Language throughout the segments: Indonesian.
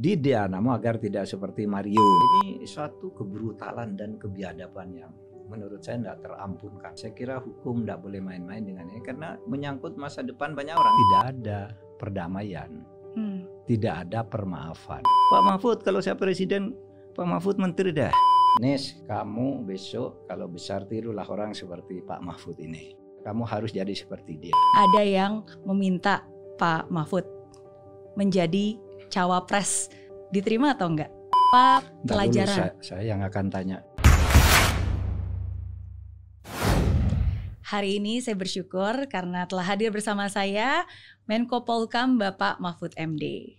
di Dianamo agar tidak seperti Mario. Ini suatu kebrutalan dan kebiadaban yang menurut saya tidak terampunkan. Saya kira hukum tidak boleh main-main dengan ini karena menyangkut masa depan banyak orang. Tidak ada perdamaian, hmm. tidak ada permaafan. Pak Mahfud kalau saya presiden, Pak Mahfud menteri dah. Nis, kamu besok kalau besar tirulah orang seperti Pak Mahfud ini. Kamu harus jadi seperti dia. Ada yang meminta Pak Mahfud menjadi cawapres diterima atau enggak? Apa pelajaran? Dulu saya, saya yang akan tanya. Hari ini saya bersyukur karena telah hadir bersama saya Menko Polkam Bapak Mahfud MD.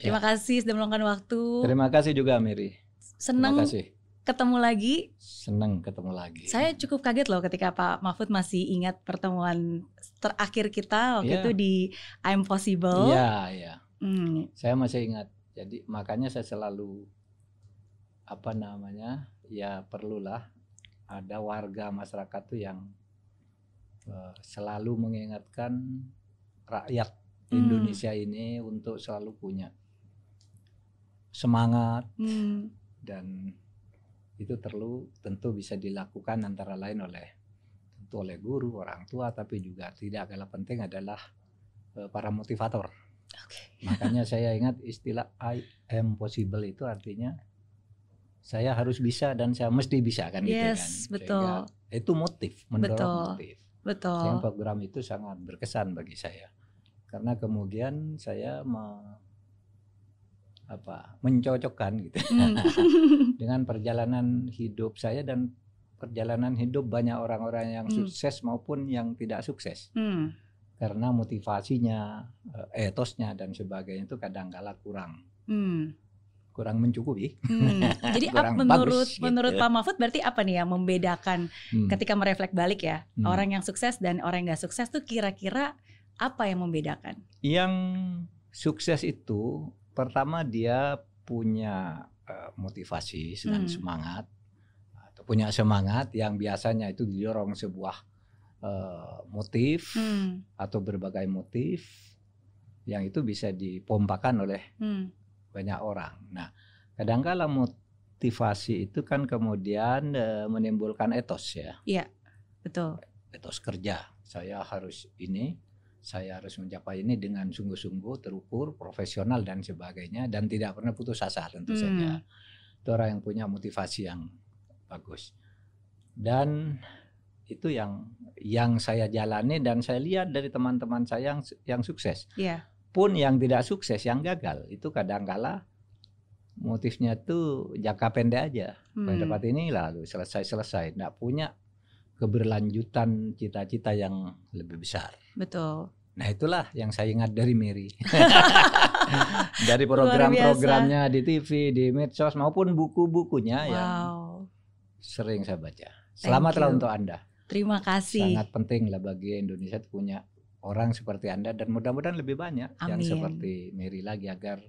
Terima ya. kasih sudah meluangkan waktu. Terima kasih juga Miri. Senang kasih. ketemu lagi. Senang ketemu lagi. Saya cukup kaget loh ketika Pak Mahfud masih ingat pertemuan terakhir kita waktu ya. itu di I'm Possible. Iya, iya. Hmm. Saya masih ingat. Jadi makanya saya selalu apa namanya ya perlulah ada warga masyarakat tuh yang uh, selalu mengingatkan rakyat hmm. Indonesia ini untuk selalu punya semangat hmm. dan itu perlu tentu bisa dilakukan antara lain oleh tentu oleh guru orang tua tapi juga tidak kalah penting adalah uh, para motivator Makanya saya ingat istilah I am possible itu artinya saya harus bisa dan saya mesti bisa kan gitu yes, kan. Yes, betul. Sehingga itu motif, mendorong betul, motif. Betul. Sehingga program itu sangat berkesan bagi saya. Karena kemudian saya me, apa, mencocokkan gitu hmm. dengan perjalanan hidup saya dan perjalanan hidup banyak orang-orang yang mm. sukses maupun yang tidak sukses. Mm karena motivasinya, eh, etosnya dan sebagainya itu kadangkala kurang. Hmm. Kurang mencukupi. Hmm. Jadi kurang menurut bagus, menurut gitu. Pak Mahfud berarti apa nih yang membedakan hmm. ketika mereflek balik ya hmm. orang yang sukses dan orang yang nggak sukses tuh kira-kira apa yang membedakan? Yang sukses itu pertama dia punya eh, motivasi dan hmm. semangat punya semangat yang biasanya itu didorong sebuah uh, motif hmm. atau berbagai motif yang itu bisa dipompakan oleh hmm. banyak orang. Nah, kadangkala motivasi itu kan kemudian uh, menimbulkan etos ya. Iya, betul. Etos kerja. Saya harus ini, saya harus mencapai ini dengan sungguh-sungguh, terukur, profesional dan sebagainya dan tidak pernah putus asa tentu hmm. saja. Itu orang yang punya motivasi yang bagus. Dan itu yang yang saya jalani dan saya lihat dari teman-teman saya yang yang sukses yeah. pun yang tidak sukses yang gagal itu kadangkala motifnya tuh jangka pendek aja hmm. pendapat ini lalu selesai selesai tidak punya keberlanjutan cita-cita yang lebih besar betul Nah itulah yang saya ingat dari Mary. dari program-programnya di TV, di medsos maupun buku-bukunya wow. yang sering saya baca. selamatlah untuk Anda. Terima kasih. Sangat penting lah bagi Indonesia punya orang seperti Anda dan mudah-mudahan lebih banyak Amin. yang seperti Mary lagi agar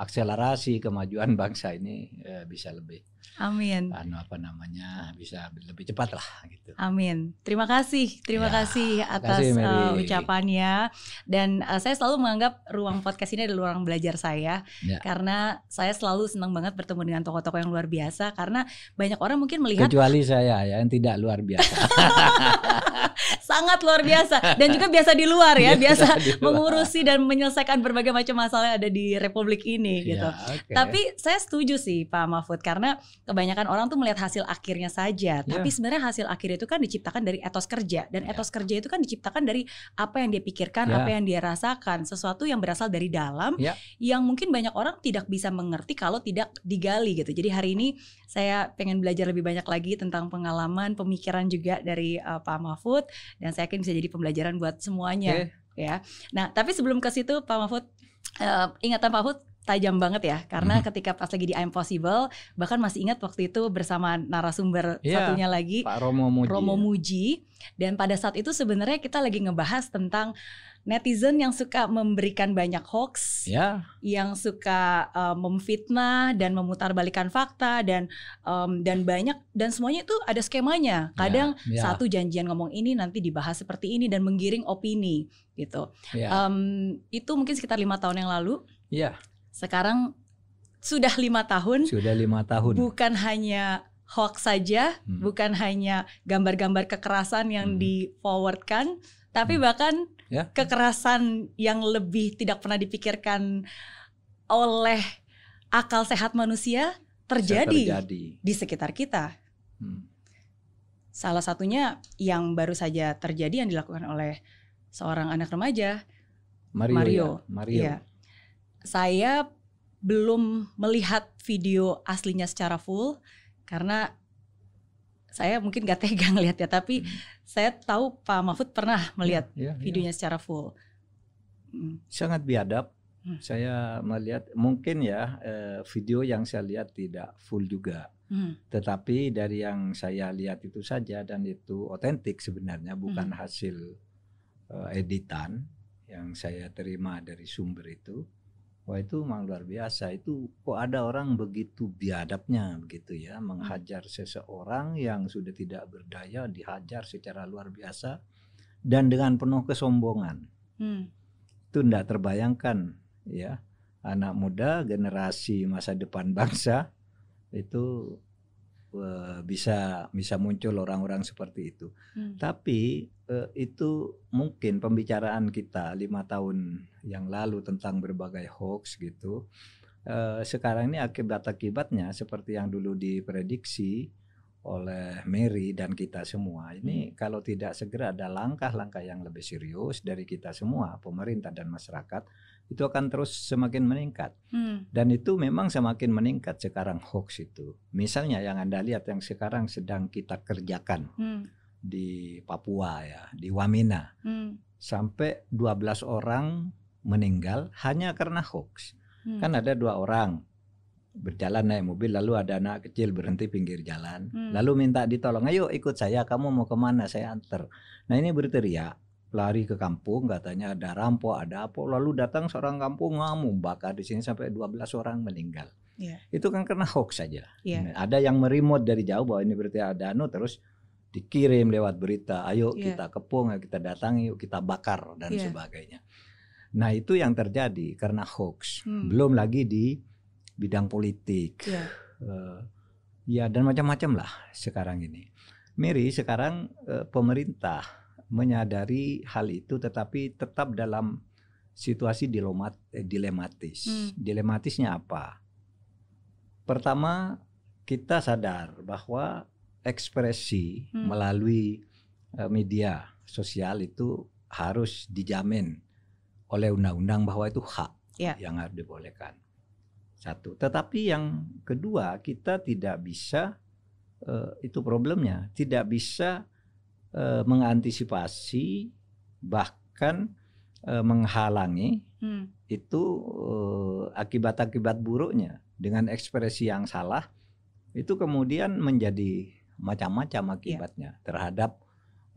akselerasi kemajuan bangsa ini ya, bisa lebih Amin. Anu apa namanya bisa lebih cepat lah gitu. Amin. Terima kasih, terima ya, kasih atas kasih, eh, uh, ucapannya. Dan uh, saya selalu menganggap ruang podcast ini adalah ruang belajar saya ya. karena saya selalu senang banget bertemu dengan tokoh-tokoh yang luar biasa karena banyak orang mungkin melihat kecuali saya ya yang tidak luar biasa. sangat luar biasa dan juga biasa di luar ya, iya, biasa, luar. mengurusi dan menyelesaikan berbagai macam masalah yang ada di republik ini iya, gitu. okay. Tapi saya setuju sih Pak Mahfud karena kebanyakan orang tuh melihat hasil akhirnya saja, iya. tapi sebenarnya hasil akhir itu kan diciptakan dari etos kerja dan etos kerja itu kan diciptakan dari apa yang dia pikirkan, ya. apa yang dia rasakan, sesuatu yang berasal dari dalam ya. yang mungkin banyak orang tidak bisa mengerti kalau tidak digali gitu. Jadi hari ini saya pengen belajar lebih banyak lagi tentang pengalaman, pemikiran juga dari uh, Pak Mahfud dan saya yakin bisa jadi pembelajaran buat semuanya okay. ya. Nah, tapi sebelum ke situ Pak Mahfud Uh, ingatan Pak Mahfud tajam banget ya karena -hmm. ketika pas lagi di I'm Possible bahkan masih ingat waktu itu bersama narasumber yeah, satunya lagi Pak Romo Muji. Romo Muji dan pada saat itu sebenarnya kita lagi ngebahas tentang netizen yang suka memberikan banyak hoax, yeah. yang suka uh, memfitnah dan memutarbalikan fakta dan um, dan banyak dan semuanya itu ada skemanya. Ya, Kadang yeah. Yeah. satu janjian ngomong ini nanti dibahas seperti ini dan menggiring opini gitu. Yeah. Ya. Um, itu mungkin sekitar lima tahun yang lalu. Yeah. Sekarang sudah lima tahun. Sudah lima tahun. Bukan hanya hoax saja, hmm. bukan hanya gambar-gambar kekerasan yang hmm. di forwardkan, tapi hmm. bahkan yeah. kekerasan yang lebih tidak pernah dipikirkan oleh akal sehat manusia terjadi, terjadi. di sekitar kita. Hmm. Salah satunya yang baru saja terjadi yang dilakukan oleh seorang anak remaja Mario. Mario. Ya. Mario. Ya. Saya belum melihat video aslinya secara full karena saya mungkin gak tega ngelihat tapi hmm saya tahu Pak Mahfud pernah iya, melihat ya, ya, videonya secara full. Hmm. Sangat biadab. Hmm. Saya melihat mungkin ya eh, video yang saya lihat tidak full juga. Hmm. Tetapi dari yang saya lihat itu saja dan itu otentik sebenarnya bukan hmm. hasil eh, editan yang saya terima dari sumber itu. Wah itu memang luar biasa. Itu kok ada orang begitu biadabnya begitu ya menghajar seseorang yang sudah tidak berdaya dihajar secara luar biasa dan dengan penuh kesombongan. Hmm. Itu tidak terbayangkan ya anak muda generasi masa depan bangsa itu Eh, bisa bisa muncul orang-orang seperti itu. Hmm. Tapi uh, itu mungkin pembicaraan kita lima tahun yang lalu tentang berbagai hoax gitu. Uh, sekarang ini akibat-akibatnya seperti yang dulu diprediksi oleh Mary dan kita semua ini hmm. kalau tidak segera ada langkah-langkah yang lebih serius dari kita semua pemerintah dan masyarakat itu akan terus semakin meningkat. Hmm. Dan itu memang semakin meningkat sekarang hoax itu. Misalnya yang Anda lihat yang sekarang sedang kita kerjakan hmm. di Papua ya, di Wamena. Hmm. Sampai 12 orang meninggal hanya karena hoax. Hmm. Kan ada dua orang berjalan naik mobil lalu ada anak kecil berhenti pinggir jalan hmm. lalu minta ditolong ayo ikut saya kamu mau kemana saya antar nah ini berteriak lari ke kampung katanya ada rampok ada apa lalu datang seorang kampung ngamuk ah, bakar di sini sampai 12 orang meninggal yeah. itu kan kena hoax saja yeah. ada yang merimot dari jauh bahwa ini berarti ada anu terus dikirim lewat berita ayo yeah. kita kepung kita datang yuk kita bakar dan yeah. sebagainya nah itu yang terjadi karena hoax hmm. belum lagi di bidang politik yeah. Iya. uh, ya dan macam-macam lah sekarang ini miri sekarang uh, pemerintah menyadari hal itu tetapi tetap dalam situasi dilemat, eh, dilematis. Hmm. Dilematisnya apa? Pertama, kita sadar bahwa ekspresi hmm. melalui eh, media sosial itu harus dijamin oleh undang-undang bahwa itu hak yeah. yang harus dibolehkan. Satu. Tetapi yang kedua, kita tidak bisa eh, itu problemnya, tidak bisa e, mengantisipasi bahkan e, menghalangi hmm. itu eh, akibat-akibat e, buruknya dengan ekspresi yang salah itu kemudian menjadi macam-macam iya. akibatnya yeah. terhadap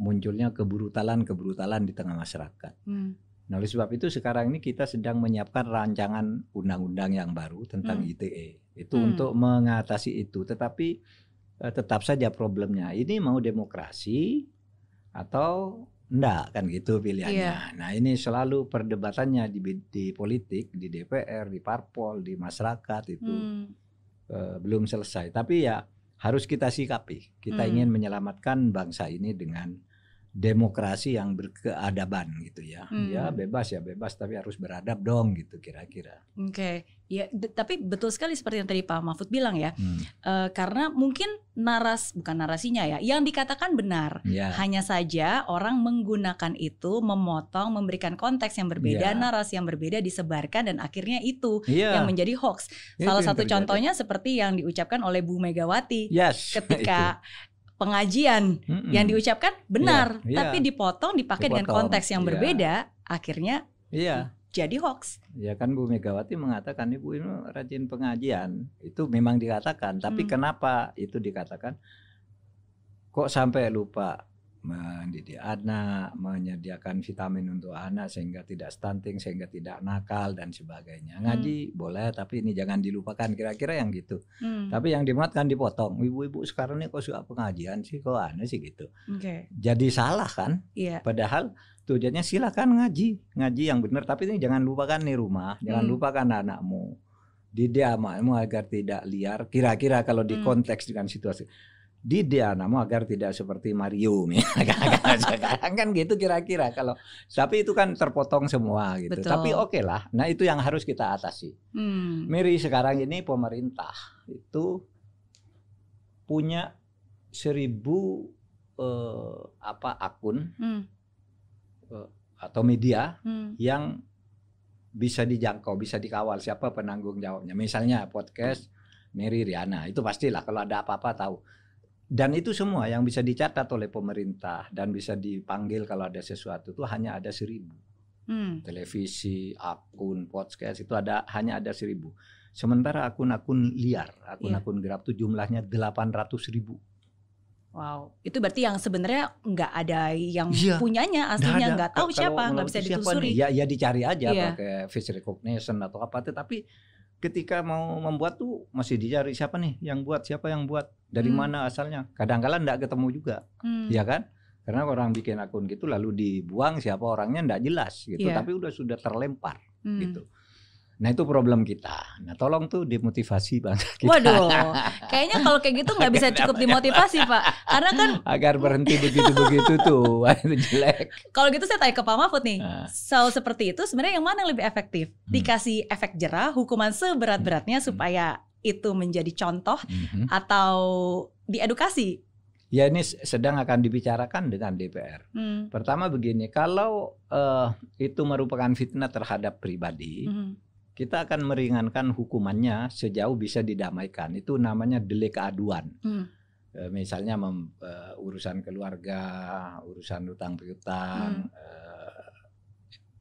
munculnya kebrutalan-kebrutalan di tengah masyarakat. Hmm. Nah, oleh sebab itu sekarang ini kita sedang menyiapkan rancangan undang-undang yang baru tentang hmm. ITE. Itu hmm. untuk mengatasi itu, tetapi tetap saja problemnya ini mau demokrasi atau enggak kan gitu pilihannya. Yeah. Nah ini selalu perdebatannya di, di politik, di DPR, di parpol, di masyarakat itu hmm. uh, belum selesai. Tapi ya harus kita sikapi. Kita hmm. ingin menyelamatkan bangsa ini dengan demokrasi yang berkeadaban gitu ya. Hmm. Ya bebas ya bebas tapi harus beradab dong gitu kira-kira. Oke. Okay. Ya tapi betul sekali seperti yang tadi Pak Mahfud bilang ya. Hmm. E, karena mungkin naras bukan narasinya ya yang dikatakan benar. Yeah. Hanya saja orang menggunakan itu memotong memberikan konteks yang berbeda, yeah. narasi yang berbeda disebarkan dan akhirnya itu yeah. yang menjadi hoax. Itu Salah satu contohnya seperti yang diucapkan oleh Bu Megawati yes, ketika pengajian mm yang diucapkan benar, yeah, yeah. tapi dipotong dipakai dipotong. dengan konteks yang yeah. berbeda, akhirnya yeah. jadi hoax. Ya kan Bu Megawati mengatakan Ibu ini rajin pengajian, itu memang dikatakan, tapi mm. kenapa itu dikatakan? Kok sampai lupa mendidik anak, menyediakan vitamin untuk anak sehingga tidak stunting, sehingga tidak nakal dan sebagainya. Hmm. Ngaji hmm. boleh, tapi ini jangan dilupakan kira-kira yang gitu. Hmm. Tapi yang dimuat kan dipotong. Ibu-ibu sekarang ini kok suka pengajian sih, kok aneh sih gitu. Okay. Jadi salah kan? Yeah. Padahal tujuannya silakan ngaji, ngaji yang benar. Tapi ini jangan lupakan nih rumah, jangan hmm. lupakan anakmu mau agar tidak liar kira-kira kalau hmm. di konteks dengan situasi dia namun agar tidak seperti Mario ya. sekarang kan gitu kira-kira kalau tapi itu kan terpotong semua gitu Betul. tapi oke okay lah nah itu yang harus kita atasi hmm. Miri sekarang ini pemerintah itu punya seribu eh, apa akun hmm. Eh, atau media hmm. yang bisa dijangkau, bisa dikawal siapa penanggung jawabnya. Misalnya podcast Mary Riana, itu pastilah kalau ada apa-apa tahu. Dan itu semua yang bisa dicatat oleh pemerintah dan bisa dipanggil kalau ada sesuatu itu hanya ada seribu. Hmm. Televisi, akun, podcast itu ada hanya ada seribu. Sementara akun-akun liar, akun-akun yeah. gelap itu jumlahnya 800 ribu. Wow, itu berarti yang sebenarnya nggak ada yang yeah. punyanya aslinya nggak tahu siapa, nggak bisa ditelusuri. ya, ya dicari aja yeah. pakai face recognition atau apa, tetapi ketika mau membuat tuh masih dicari siapa nih yang buat siapa yang buat dari hmm. mana asalnya kadang-kala -kadang ketemu juga hmm. ya kan karena orang bikin akun gitu lalu dibuang siapa orangnya nggak jelas gitu yeah. tapi udah sudah terlempar hmm. gitu Nah itu problem kita. Nah tolong tuh dimotivasi bangsa kita. Waduh, kayaknya kalau kayak gitu nggak bisa cukup dimotivasi pak, karena kan agar berhenti begitu-begitu tuh itu jelek. Kalau gitu saya tanya ke Pak Mahfud nih, nah. so seperti itu sebenarnya yang mana yang lebih efektif? Hmm. Dikasih efek jerah, hukuman seberat-beratnya hmm. supaya itu menjadi contoh hmm. atau diedukasi? Ya ini sedang akan dibicarakan dengan DPR. Hmm. Pertama begini, kalau uh, itu merupakan fitnah terhadap pribadi. Hmm kita akan meringankan hukumannya sejauh bisa didamaikan. Itu namanya delik keaduan. Hmm. E, misalnya mem, e, urusan keluarga, urusan utang piutang, hmm. e,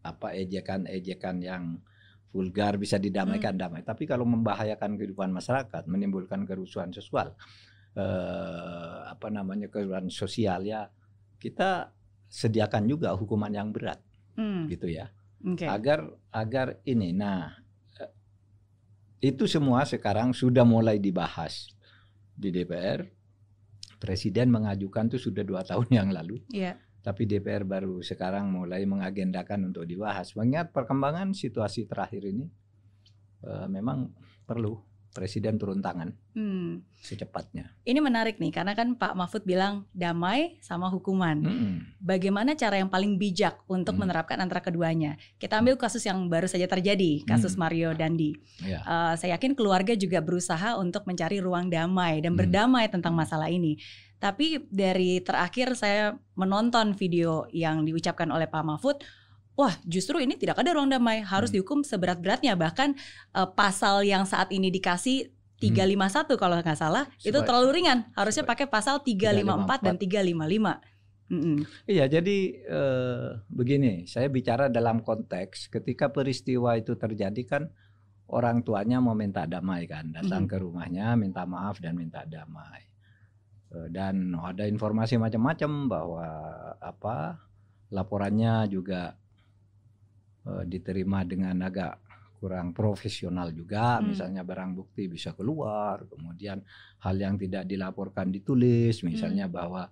apa ejekan-ejekan yang vulgar bisa didamaikan hmm. damai. Tapi kalau membahayakan kehidupan masyarakat, menimbulkan kerusuhan sosial, e, apa namanya kerusuhan sosial ya, kita sediakan juga hukuman yang berat, hmm. gitu ya, okay. agar agar ini. Nah, itu semua sekarang sudah mulai dibahas di DPR. Presiden mengajukan itu sudah dua tahun yang lalu. Yeah. Tapi DPR baru sekarang mulai mengagendakan untuk dibahas. Mengingat perkembangan situasi terakhir ini, uh, memang perlu presiden turun tangan hmm. secepatnya. Ini menarik nih karena kan Pak Mahfud bilang damai sama hukuman. Hmm. Bagaimana cara yang paling bijak untuk hmm. menerapkan antara keduanya? Kita hmm. ambil kasus yang baru saja terjadi, kasus hmm. Mario Dandi. Ya. Uh, saya yakin keluarga juga berusaha untuk mencari ruang damai dan hmm. berdamai tentang masalah ini. Tapi dari terakhir saya menonton video yang diucapkan oleh Pak Mahfud wah justru ini tidak ada ruang damai harus hmm. dihukum seberat-beratnya bahkan uh, pasal yang saat ini dikasih 351 hmm. kalau nggak salah hmm. Sebaik. itu terlalu ringan harusnya Sebaik. pakai pasal 354 dan 355 Mm-hmm. Iya, jadi eh, begini, saya bicara dalam konteks ketika peristiwa itu terjadi kan orang tuanya mau minta damai kan, datang hmm ke rumahnya minta maaf dan minta damai. Eh, dan ada informasi macam-macam bahwa apa laporannya juga Eh, diterima dengan agak kurang profesional juga hmm. misalnya barang bukti bisa keluar kemudian hal yang tidak dilaporkan ditulis misalnya hmm. bahwa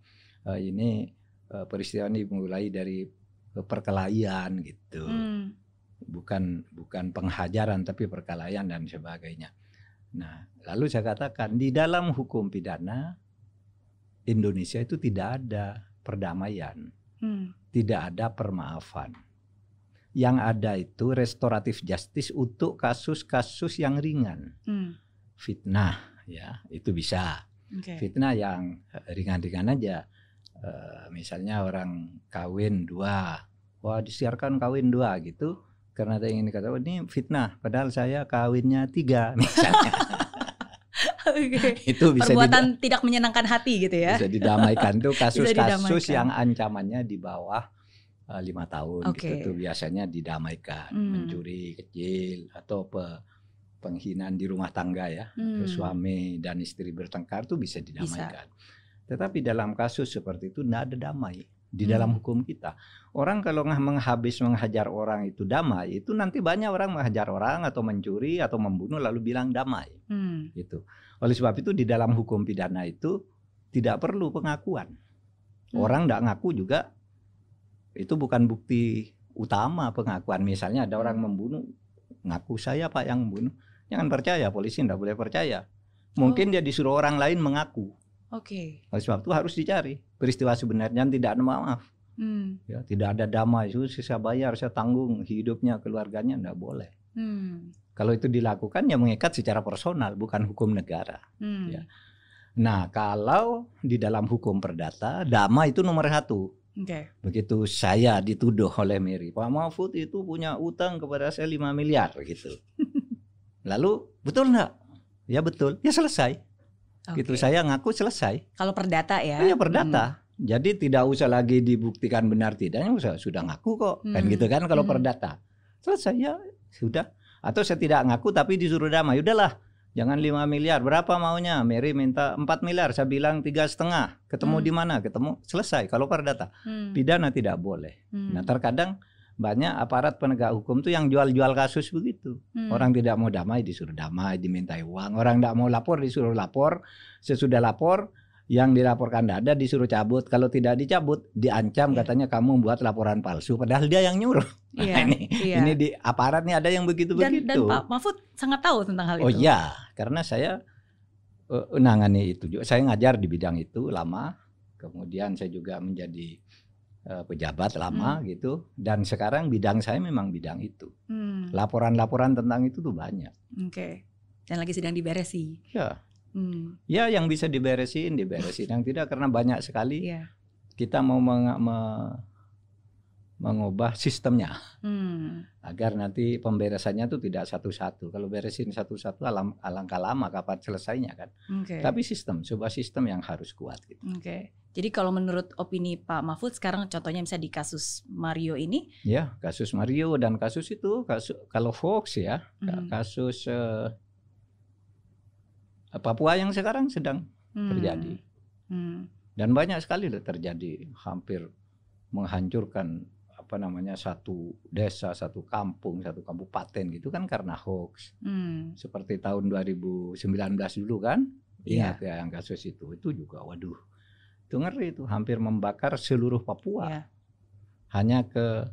uh, ini uh, peristiwa ini mulai dari perkelahian gitu hmm. bukan bukan penghajaran tapi perkelahian dan sebagainya nah lalu saya katakan di dalam hukum pidana Indonesia itu tidak ada perdamaian hmm. tidak ada permaafan yang ada itu restoratif justice untuk kasus-kasus yang ringan. Hmm. Fitnah ya, itu bisa. Okay. Fitnah yang eh, ringan-ringan aja. E, misalnya orang kawin dua, wah disiarkan kawin dua gitu karena ada yang kata oh, ini fitnah padahal saya kawinnya tiga misalnya okay. itu bisa perbuatan tidak menyenangkan hati gitu ya bisa didamaikan tuh kasus-kasus yang ancamannya di bawah Eh, lima tahun okay. gitu tuh biasanya didamaikan hmm. mencuri kecil atau pe penghinaan di rumah tangga ya hmm. suami dan istri bertengkar tuh bisa didamaikan bisa. tetapi dalam kasus seperti itu tidak ada damai di hmm. dalam hukum kita orang kalau menghabis menghajar orang itu damai itu nanti banyak orang menghajar orang atau mencuri atau membunuh lalu bilang damai hmm. gitu oleh sebab itu di dalam hukum pidana itu tidak perlu pengakuan hmm. orang tidak ngaku juga itu bukan bukti utama pengakuan. Misalnya ada orang hmm. membunuh, ngaku saya Pak yang membunuh. Jangan percaya, polisi tidak boleh percaya. Mungkin oh. dia disuruh orang lain mengaku. Oke. Okay. Oleh sebab itu harus dicari peristiwa sebenarnya tidak ada maaf. Hmm. Ya, tidak ada damai, itu saya bayar, saya tanggung hidupnya, keluarganya tidak boleh. Hmm. Kalau itu dilakukan ya mengikat secara personal, bukan hukum negara. Hmm. Ya. Nah, kalau di dalam hukum perdata, damai itu nomor satu. Okay. Begitu saya dituduh oleh Mary, Pak Mahfud itu punya utang kepada saya 5 miliar gitu. Lalu betul nggak? Ya betul, ya selesai. Okay. Gitu saya ngaku selesai. Kalau perdata ya? Iya perdata. Hmm. Jadi tidak usah lagi dibuktikan benar tidaknya usah sudah ngaku kok kan hmm. kan gitu kan kalau hmm. perdata selesai ya sudah atau saya tidak ngaku tapi disuruh damai udahlah Jangan 5 miliar, berapa maunya? Mary minta 4 miliar, saya bilang tiga setengah. Ketemu hmm. di mana? Ketemu selesai. Kalau perdata, hmm. pidana tidak boleh. Hmm. Nah terkadang banyak aparat penegak hukum tuh yang jual-jual kasus begitu. Hmm. Orang tidak mau damai disuruh damai, dimintai uang. Orang tidak mau lapor disuruh lapor. Sesudah lapor yang dilaporkan dada disuruh cabut kalau tidak dicabut diancam yeah. katanya kamu membuat laporan palsu padahal dia yang nyuruh yeah. Iya, ini yeah. ini di aparat nih ada yang begitu begitu dan, dan Pak Mahfud sangat tahu tentang hal oh, itu oh iya karena saya uh, eh, nangani itu juga saya ngajar di bidang itu lama kemudian saya juga menjadi uh, pejabat lama hmm. gitu dan sekarang bidang saya memang bidang itu hmm. laporan-laporan hmm. tentang itu tuh banyak oke okay. dan lagi sedang diberesi ya Hmm. Ya yang bisa diberesin diberesin, yang tidak karena banyak sekali yeah. kita mau meng me mengubah sistemnya hmm. agar nanti pemberesannya itu tidak satu-satu. Kalau beresin satu-satu alam alangkah lama kapan selesainya kan. Okay. Tapi sistem, coba sistem yang harus kuat. Gitu. Oke. Okay. Jadi kalau menurut opini Pak Mahfud sekarang contohnya bisa di kasus Mario ini? Ya kasus Mario dan kasus itu kasus kalau Fox ya hmm. kasus. Uh, Papua yang sekarang sedang hmm. terjadi. Hmm. Dan banyak sekali terjadi hampir menghancurkan apa namanya satu desa, satu kampung, satu kabupaten gitu kan karena hoax. Hmm. Seperti tahun 2019 dulu kan. Iya. Ingat yeah. ya yang kasus itu. Itu juga waduh. Itu ngeri itu hampir membakar seluruh Papua. Yeah. Hanya ke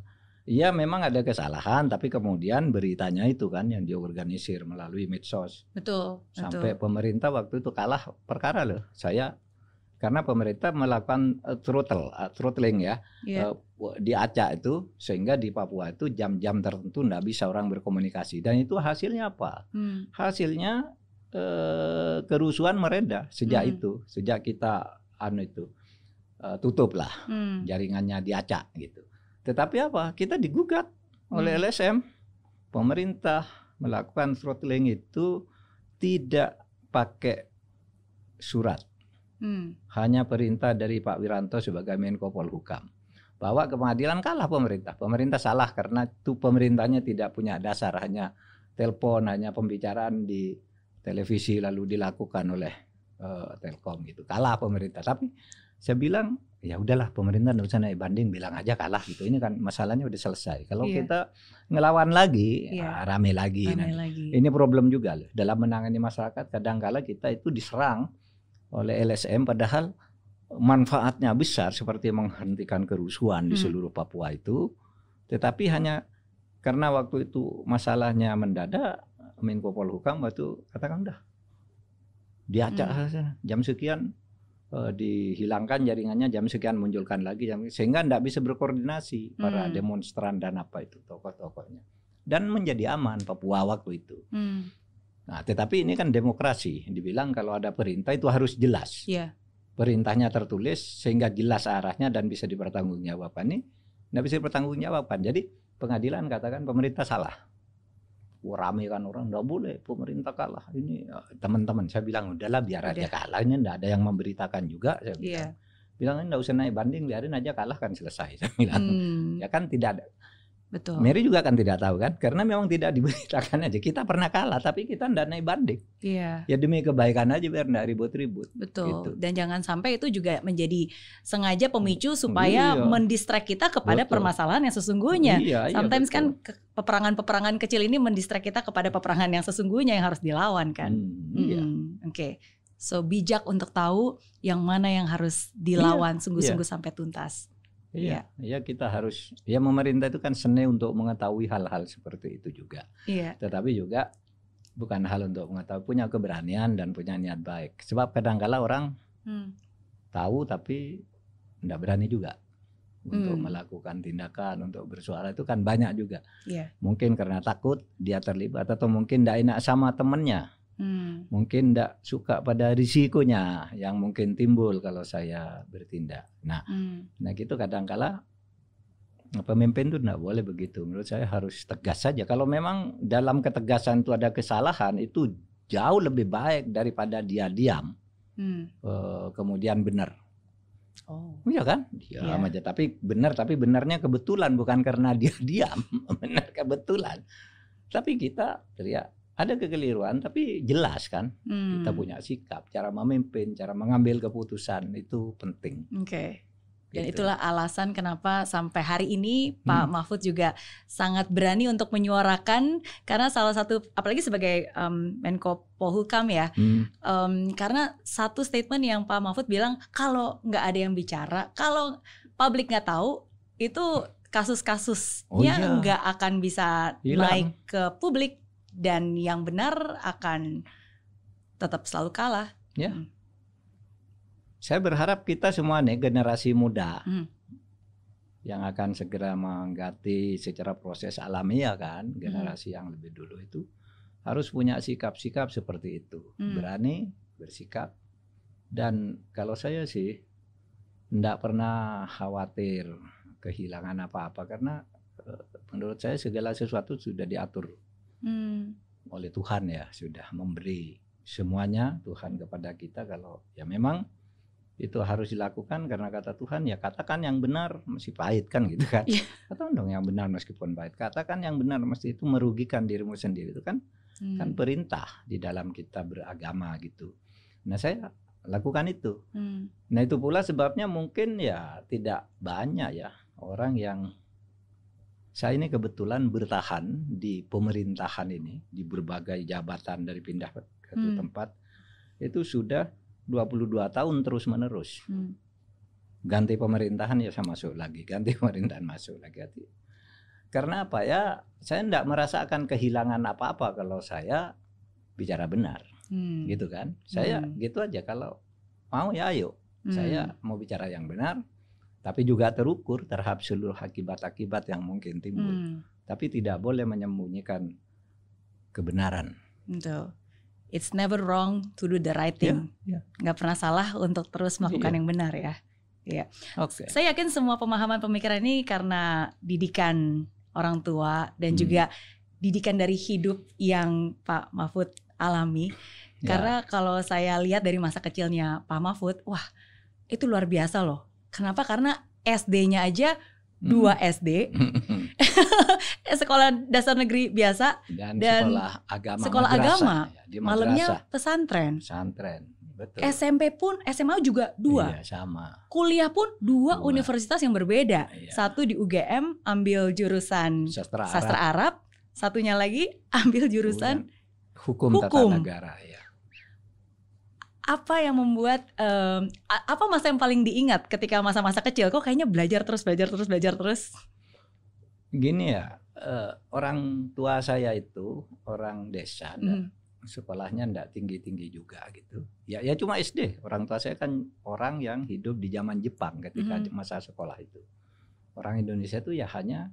Iya memang ada kesalahan tapi kemudian beritanya itu kan yang diorganisir melalui medsos. Betul. Sampai betul. pemerintah waktu itu kalah perkara loh. Saya karena pemerintah melakukan uh, throttle, uh, throttling ya yeah. Iya. uh, di acak itu sehingga di Papua itu jam-jam tertentu tidak bisa orang berkomunikasi dan itu hasilnya apa? Hmm. Hasilnya uh, kerusuhan mereda sejak hmm. itu, sejak kita anu itu uh, tutup lah hmm. jaringannya diacak gitu. Tetapi apa? Kita digugat oleh LSM. Hmm. Pemerintah melakukan throttling itu tidak pakai surat. Hmm. Hanya perintah dari Pak Wiranto sebagai Menko Polhukam. Bahwa ke pengadilan kalah pemerintah. Pemerintah salah karena itu pemerintahnya tidak punya dasar. Hanya telepon, hanya pembicaraan di televisi lalu dilakukan oleh uh, Telkom gitu. Kalah pemerintah. Tapi saya bilang ya udahlah pemerintah nggak usah naik banding bilang aja kalah gitu ini kan masalahnya udah selesai kalau yeah. kita ngelawan lagi yeah. Iya. rame lagi rame nah. lagi ini problem juga loh dalam menangani masyarakat kadangkala kita itu diserang oleh LSM padahal manfaatnya besar seperti menghentikan kerusuhan hmm. di seluruh Papua itu tetapi hanya karena waktu itu masalahnya mendadak Menko Polhukam waktu katakan udah diacak hmm. jam sekian uh, dihilangkan jaringannya jam sekian munculkan lagi jam sehingga tidak bisa berkoordinasi hmm. para demonstran dan apa itu tokoh-tokohnya dan menjadi aman Papua waktu itu. Hmm. Nah, tetapi ini kan demokrasi. Dibilang kalau ada perintah itu harus jelas. Yeah. Perintahnya tertulis sehingga jelas arahnya dan bisa dipertanggungjawabkan. Ini tidak bisa dipertanggungjawabkan. Jadi pengadilan katakan pemerintah salah rame kan orang nggak boleh pemerintah kalah ini ya, teman-teman saya bilang udahlah biar aja kalah ini nggak ada yang memberitakan juga saya bilang yeah. bilang nggak usah naik banding biarin aja kalah kan selesai saya bilang hmm. ya kan tidak ada Betul. Mary juga kan tidak tahu kan, karena memang tidak diberitakan aja. Kita pernah kalah, tapi kita tidak naik banding. Iya. Ya demi kebaikan aja biar tidak ribut-ribut. Betul. Gitu. Dan jangan sampai itu juga menjadi sengaja pemicu supaya iya. mendistract kita kepada betul. permasalahan yang sesungguhnya. Iya, iya, Sometimes kan betul. kan peperangan-peperangan kecil ini mendistract kita kepada peperangan yang sesungguhnya yang harus dilawan kan. Hmm, iya. Hmm, Oke. Okay. So bijak untuk tahu yang mana yang harus iya, dilawan iya. sungguh-sungguh iya. iya. sampai tuntas. Iya, ya. Iya, kita harus ya pemerintah itu kan seni untuk mengetahui hal-hal seperti itu juga. Iya. Tetapi juga bukan hal untuk mengetahui punya keberanian dan punya niat baik. Sebab kadangkala orang hmm. tahu tapi tidak berani juga untuk hmm. melakukan tindakan untuk bersuara itu kan banyak juga. Iya. Mungkin karena takut dia terlibat atau mungkin tidak enak sama temennya Hmm. mungkin tidak suka pada risikonya yang mungkin timbul kalau saya bertindak. Nah, hmm. nah gitu kadangkala pemimpin itu tidak boleh begitu. Menurut saya harus tegas saja. Kalau memang dalam ketegasan itu ada kesalahan, itu jauh lebih baik daripada dia diam. Hmm. Uh, kemudian benar. Oh. Iya kan? Diam yeah. aja. Tapi benar, tapi benarnya kebetulan bukan karena dia diam, benar kebetulan. Tapi kita teriak ada kekeliruan tapi jelas kan hmm. kita punya sikap cara memimpin cara mengambil keputusan itu penting oke okay. Dan gitu. itulah alasan kenapa sampai hari ini Pak hmm. Mahfud juga sangat berani untuk menyuarakan karena salah satu apalagi sebagai um, Menko Polhukam ya, hmm. um, karena satu statement yang Pak Mahfud bilang kalau nggak ada yang bicara, kalau publik nggak tahu itu kasus-kasusnya oh, iya. nggak akan bisa Hilang. naik ke publik dan yang benar akan tetap selalu kalah. Ya. Hmm. Saya berharap kita semua nih generasi muda hmm. yang akan segera mengganti secara proses alamiah kan hmm. generasi hmm. yang lebih dulu itu harus punya sikap-sikap seperti itu hmm. berani bersikap dan kalau saya sih tidak pernah khawatir kehilangan apa-apa karena eh, menurut saya segala sesuatu sudah diatur hmm oleh Tuhan ya sudah memberi semuanya Tuhan kepada kita kalau ya memang itu harus dilakukan karena kata Tuhan ya katakan yang benar masih pahit kan gitu kan yeah. katakan dong yang benar meskipun pahit katakan yang benar mesti itu merugikan dirimu sendiri itu kan hmm. kan perintah di dalam kita beragama gitu nah saya lakukan itu hmm. nah itu pula sebabnya mungkin ya tidak banyak ya orang yang saya ini kebetulan bertahan di pemerintahan ini di berbagai jabatan dari pindah ke hmm. tempat itu sudah 22 tahun terus menerus. Hmm. Ganti pemerintahan ya saya masuk lagi, ganti pemerintahan masuk lagi. Karena apa ya? Saya tidak merasakan kehilangan apa-apa kalau saya bicara benar, hmm. gitu kan? Saya hmm. gitu aja kalau mau ya ayo. Hmm. Saya mau bicara yang benar, tapi juga terukur terhadap seluruh akibat-akibat yang mungkin timbul. Hmm. Tapi tidak boleh menyembunyikan kebenaran. Betul. It's never wrong to do the right thing. Yeah, yeah. Gak pernah salah untuk terus melakukan yeah. yang benar ya. Yeah. Okay. Saya yakin semua pemahaman pemikiran ini karena didikan orang tua dan hmm. juga didikan dari hidup yang Pak Mahfud alami. Yeah. Karena kalau saya lihat dari masa kecilnya Pak Mahfud, wah itu luar biasa loh Kenapa? Karena SD-nya aja hmm. dua SD, sekolah dasar negeri biasa dan, dan sekolah agama, sekolah agama, ya, malamnya pesantren, pesantren, betul. SMP pun SMA juga dua, iya, sama. Kuliah pun dua, dua. universitas yang berbeda, iya. satu di UGM ambil jurusan sastra Arab, sastra Arab satunya lagi ambil jurusan hukum, hukum. tata negara, ya apa yang membuat um, apa masa yang paling diingat ketika masa-masa kecil kok kayaknya belajar terus belajar terus belajar terus gini ya uh, orang tua saya itu orang desa hmm. sekolahnya ndak tinggi-tinggi juga gitu ya ya cuma SD orang tua saya kan orang yang hidup di zaman Jepang ketika hmm. masa sekolah itu orang Indonesia tuh ya hanya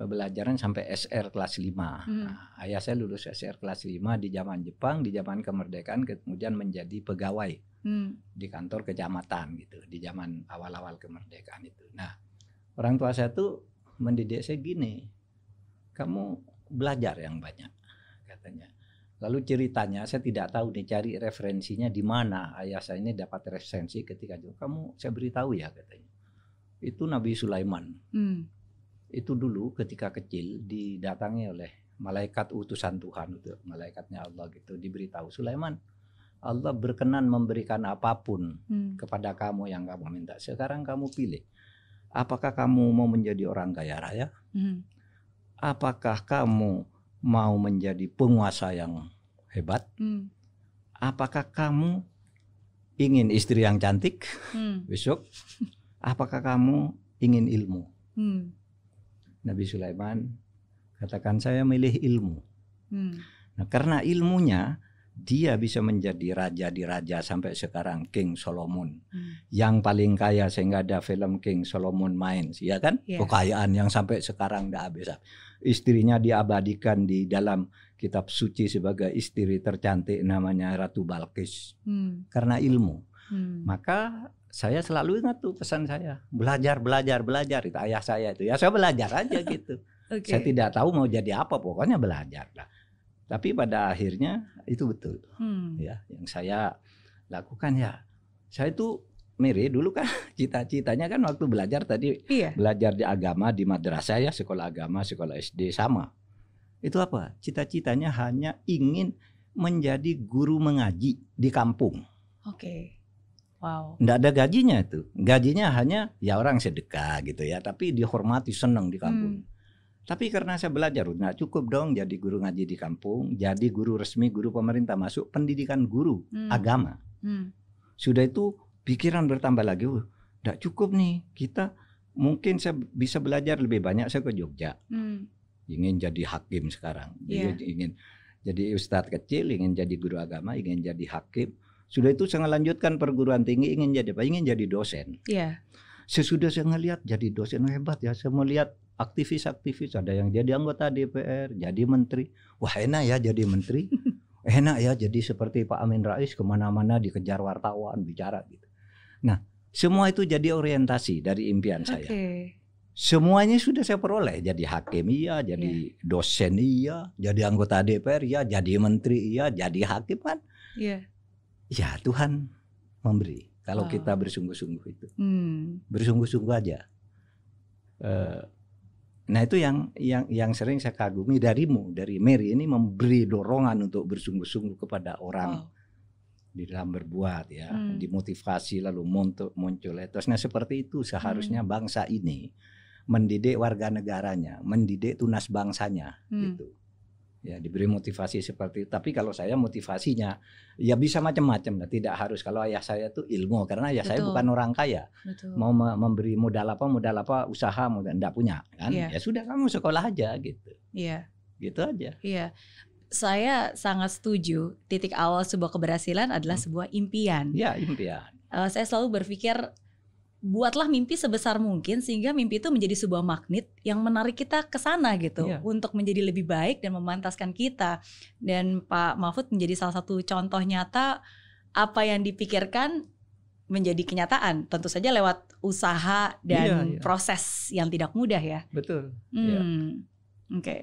Eh, Belajaran sampai SR kelas 5. Hmm. Nah, ayah saya lulus SR kelas 5 di zaman Jepang, di zaman kemerdekaan kemudian menjadi pegawai hmm. di kantor kecamatan gitu di zaman awal-awal kemerdekaan itu. Nah, orang tua saya tuh mendidik saya gini. Kamu belajar yang banyak katanya. Lalu ceritanya saya tidak tahu nih cari referensinya di mana ayah saya ini dapat referensi ketika kamu saya beritahu ya katanya. Itu Nabi Sulaiman. Hmm itu dulu ketika kecil didatangi oleh malaikat utusan Tuhan itu malaikatnya Allah gitu diberitahu Sulaiman Allah berkenan memberikan apapun hmm. kepada kamu yang kamu minta sekarang kamu pilih apakah kamu mau menjadi orang kaya raya hmm. apakah kamu mau menjadi penguasa yang hebat hmm. apakah kamu ingin istri yang cantik hmm. besok apakah kamu ingin ilmu hmm Nabi Sulaiman katakan saya milih ilmu. Hmm. Nah, karena ilmunya dia bisa menjadi raja di raja sampai sekarang King Solomon hmm. yang paling kaya sehingga ada film King Solomon Main, ya kan yeah. kekayaan yang sampai sekarang tidak habis istrinya diabadikan di dalam kitab suci sebagai istri tercantik namanya Ratu Balkis hmm. karena ilmu hmm. maka saya selalu ingat tuh pesan saya belajar belajar belajar itu ayah saya itu ya saya belajar aja gitu okay. saya tidak tahu mau jadi apa pokoknya belajar lah tapi pada akhirnya itu betul hmm. ya yang saya lakukan ya saya itu mirip dulu kan cita-citanya kan waktu belajar tadi iya. belajar di agama di madrasah ya sekolah agama sekolah SD sama itu apa cita-citanya hanya ingin menjadi guru mengaji di kampung oke okay Wow. Nggak ada gajinya itu. Gajinya hanya ya orang sedekah gitu ya, tapi dihormati senang di kampung. Hmm. Tapi karena saya belajar, nggak cukup dong jadi guru ngaji di kampung, jadi guru resmi, guru pemerintah masuk pendidikan guru hmm. agama. Hmm. Sudah itu pikiran bertambah lagi, wah, nggak cukup nih kita mungkin saya bisa belajar lebih banyak saya ke Jogja. Hmm. Ingin jadi hakim sekarang, yeah. ingin jadi ustadz kecil, ingin jadi guru agama, ingin jadi hakim sudah itu saya lanjutkan perguruan tinggi ingin jadi apa? Ingin jadi dosen. Iya. Sesudah saya ngelihat jadi dosen hebat ya. Saya melihat aktivis-aktivis ada yang jadi anggota DPR, jadi menteri. Wah enak ya jadi menteri. enak ya jadi seperti Pak Amin Rais kemana-mana dikejar wartawan bicara gitu. Nah semua itu jadi orientasi dari impian okay. saya. Semuanya sudah saya peroleh. Jadi hakim iya, jadi yeah. dosen iya, jadi anggota DPR iya, jadi menteri iya, jadi hakim kan. Yeah ya Tuhan memberi kalau oh. kita bersungguh-sungguh itu hmm. bersungguh-sungguh aja uh, nah itu yang yang yang sering saya kagumi darimu dari Mary ini memberi dorongan untuk bersungguh-sungguh kepada orang oh. di dalam berbuat ya hmm. dimotivasi lalu muncul muncul nah seperti itu seharusnya hmm. bangsa ini mendidik warga negaranya mendidik tunas bangsanya hmm. gitu ya diberi motivasi seperti itu. tapi kalau saya motivasinya ya bisa macam-macam lah tidak harus kalau ayah saya itu ilmu karena ayah Betul. saya bukan orang kaya Betul. mau memberi modal apa modal apa usaha modal tidak punya kan yeah. ya sudah kamu sekolah aja gitu yeah. gitu aja yeah. saya sangat setuju titik awal sebuah keberhasilan adalah hmm. sebuah impian Iya yeah, impian uh, saya selalu berpikir buatlah mimpi sebesar mungkin sehingga mimpi itu menjadi sebuah magnet yang menarik kita ke sana gitu yeah. untuk menjadi lebih baik dan memantaskan kita. Dan Pak Mahfud menjadi salah satu contoh nyata apa yang dipikirkan menjadi kenyataan. Tentu saja lewat usaha dan yeah, yeah. proses yang tidak mudah ya. Betul. Iya. Hmm. Yeah. Oke. Okay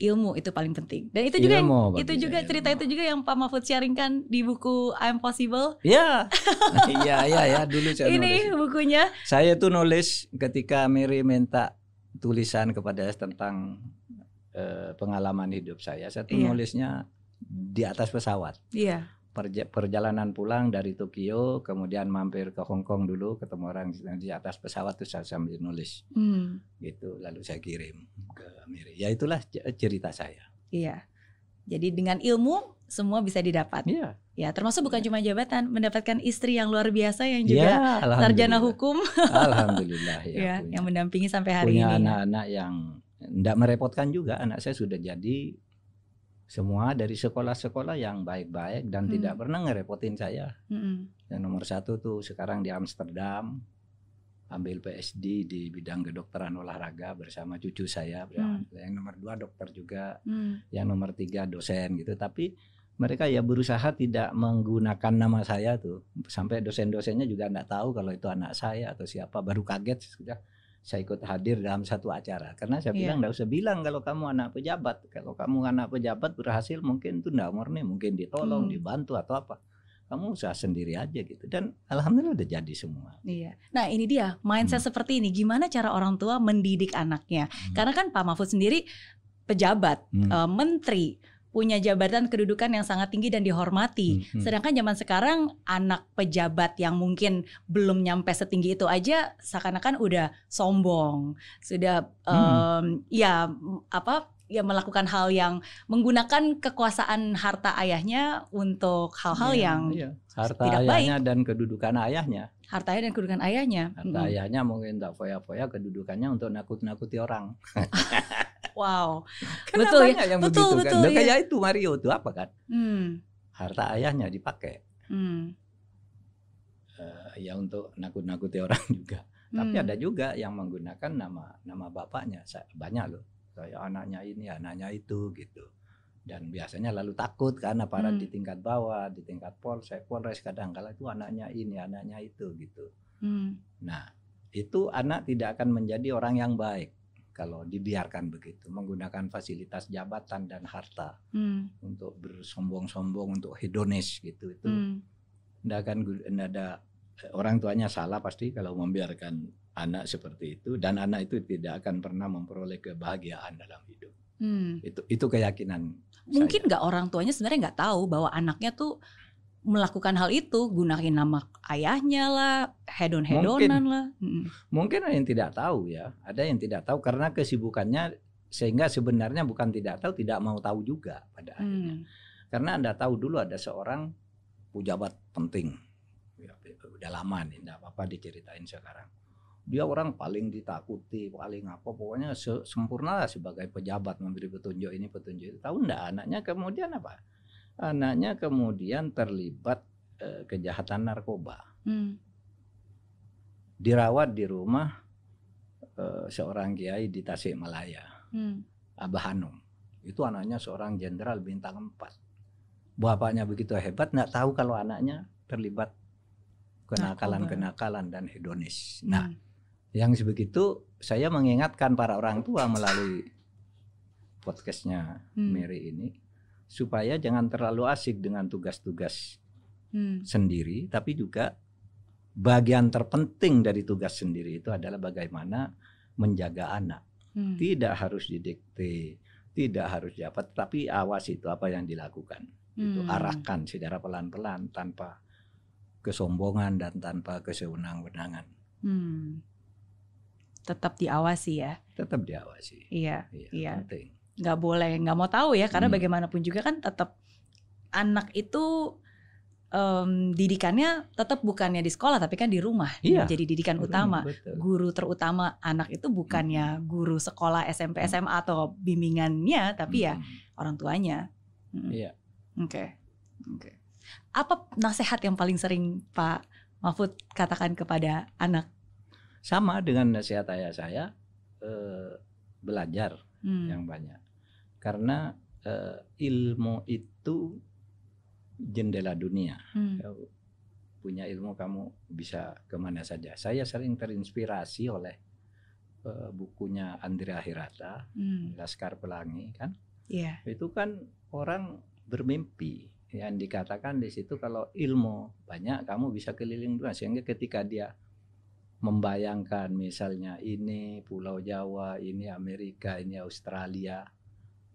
ilmu itu paling penting. Dan itu ilmu, juga yang, itu juga ya, ilmu. cerita itu juga yang Pak Mahfud sharingkan di buku I'm Possible. Ya. Iya, iya ya, dulu saya Ini nulis. bukunya. Saya tuh nulis ketika Mary minta tulisan kepada saya tentang eh, pengalaman hidup saya. Saya tuh iya. nulisnya di atas pesawat. Iya perjalanan pulang dari Tokyo, kemudian mampir ke Hong Kong dulu, ketemu orang di atas pesawat itu saya sambil nulis, hmm. gitu. Lalu saya kirim ke Miri. Ya itulah cerita saya. Iya. Jadi dengan ilmu semua bisa didapat. Iya. Ya, termasuk bukan iya. cuma jabatan, mendapatkan istri yang luar biasa yang juga ya, sarjana hukum. Alhamdulillah ya. ya yang mendampingi sampai hari punya ini. Punya anak-anak ya. yang tidak merepotkan juga. Anak saya sudah jadi semua dari sekolah-sekolah yang baik-baik dan hmm. tidak pernah ngerepotin saya. Hmm. Yang nomor satu tuh sekarang di Amsterdam ambil PSD di bidang kedokteran olahraga bersama cucu saya. Hmm. Yang nomor dua dokter juga, hmm. yang nomor tiga dosen gitu. Tapi mereka ya berusaha tidak menggunakan nama saya tuh sampai dosen-dosennya juga nggak tahu kalau itu anak saya atau siapa baru kaget sudah saya ikut hadir dalam satu acara karena saya iya. bilang nggak yeah. usah bilang kalau kamu anak pejabat kalau kamu anak pejabat berhasil mungkin nggak murni mungkin ditolong hmm. dibantu atau apa kamu usaha sendiri aja gitu dan alhamdulillah udah jadi semua. Iya. Nah ini dia mindset hmm. seperti ini. Gimana cara orang tua mendidik anaknya? Hmm. Karena kan Pak Mahfud sendiri pejabat, hmm. uh, menteri, punya jabatan kedudukan yang sangat tinggi dan dihormati. Hmm, hmm. Sedangkan zaman sekarang anak pejabat yang mungkin belum nyampe setinggi itu aja seakan-akan udah sombong, sudah hmm. ya apa ya melakukan hal yang menggunakan kekuasaan harta ayahnya untuk hal-hal iya, yang iya. harta tidak ayahnya baik. dan kedudukan ayahnya. Harta ayah dan kedudukan ayahnya. Harta hmm. ayahnya mungkin tak foya-foya kedudukannya untuk nakut-nakuti orang. Wow. Karena betul ya. Yang betul begitu, kan. betul. Kan? ya. Kayak itu Mario itu apa kan? Hmm. Harta ayahnya dipakai. Hmm. Uh, ya untuk nakut-nakuti orang juga. Hmm. Tapi ada juga yang menggunakan nama nama bapaknya. banyak loh. Saya anaknya ini, anaknya itu gitu. Dan biasanya lalu takut karena para hmm. di tingkat bawah, di tingkat polsek, polres kadang kala itu anaknya ini, anaknya itu gitu. Hmm. Nah, itu anak tidak akan menjadi orang yang baik kalau dibiarkan begitu menggunakan fasilitas jabatan dan harta hmm. untuk bersombong-sombong untuk hedonis gitu itu hmm. akan ndak ada orang tuanya salah pasti kalau membiarkan anak seperti itu dan anak itu tidak akan pernah memperoleh kebahagiaan dalam hidup hmm. itu itu keyakinan mungkin nggak orang tuanya sebenarnya nggak tahu bahwa anaknya tuh melakukan hal itu gunakan nama ayahnya lah hedon hedonan lah hmm. mungkin ada yang tidak tahu ya ada yang tidak tahu karena kesibukannya sehingga sebenarnya bukan tidak tahu tidak mau tahu juga pada hmm. akhirnya karena anda tahu dulu ada seorang pejabat penting ya, udah lama nih tidak apa apa diceritain sekarang dia orang paling ditakuti paling apa pokoknya sempurna lah sebagai pejabat memberi petunjuk ini petunjuk itu tahu ndak anaknya kemudian apa anaknya kemudian terlibat e, kejahatan narkoba. Hmm. Dirawat di rumah e, seorang kiai di Tasikmalaya, hmm. Abah Hanum. Itu anaknya seorang jenderal bintang empat, Bapaknya begitu hebat, nggak tahu kalau anaknya terlibat kenakalan-kenakalan dan hedonis. Nah, hmm. yang sebegitu saya mengingatkan para orang tua melalui podcastnya hmm. Mary ini supaya jangan terlalu asik dengan tugas-tugas hmm. sendiri, tapi juga bagian terpenting dari tugas sendiri itu adalah bagaimana menjaga anak. Hmm. Tidak harus didikte, tidak harus dapat, tapi awas itu apa yang dilakukan. Hmm. Itu arahkan secara pelan-pelan tanpa kesombongan dan tanpa kesewenang-wenangan. Hmm. Tetap diawasi ya. Tetap diawasi. Iya. Iya. iya. Penting nggak boleh nggak mau tahu ya karena hmm. bagaimanapun juga kan tetap anak itu um, didikannya tetap bukannya di sekolah tapi kan di rumah iya. jadi didikan hmm, betul, utama guru terutama anak itu bukannya hmm. guru sekolah SMP hmm. SMA atau bimbingannya tapi ya hmm. ya orang tuanya hmm. iya oke okay. oke okay. apa nasihat yang paling sering Pak Mahfud katakan kepada anak sama dengan nasihat ayah saya eh, belajar hmm. yang banyak karena uh, ilmu itu jendela dunia hmm. punya ilmu kamu bisa kemana saja saya sering terinspirasi oleh uh, bukunya Andrea Hirata hmm. Laskar Pelangi kan yeah. itu kan orang bermimpi yang dikatakan di situ kalau ilmu banyak kamu bisa keliling dunia sehingga ketika dia membayangkan misalnya ini Pulau Jawa, ini Amerika, ini Australia,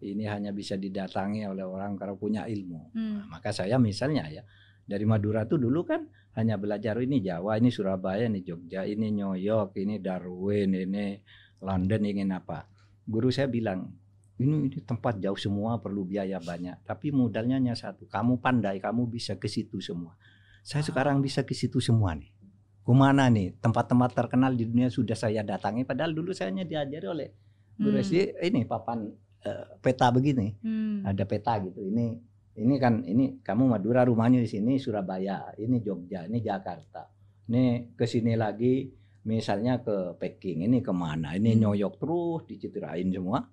ini hanya bisa didatangi oleh orang kalau punya ilmu. Hmm. Nah, maka saya misalnya ya dari Madura tuh dulu kan hanya belajar ini Jawa, ini Surabaya, ini Jogja, ini New York, ini Darwin, ini London, ingin apa. Guru saya bilang, ini, ini tempat jauh semua perlu biaya banyak, tapi modalnya hanya satu. Kamu pandai, kamu bisa ke situ semua. Saya ah. sekarang bisa ke situ semua nih. Kemana nih? Tempat-tempat terkenal di dunia sudah saya datangi. Padahal dulu saya hanya diajari oleh guru hmm. ini papan Eh, peta begini. Hmm. Ada peta gitu. Ini ini kan ini kamu Madura rumahnya di sini Surabaya, ini Jogja, ini Jakarta. Ini ke sini lagi misalnya ke Peking, ini kemana? Ini hmm. nyoyok terus dicitrain semua.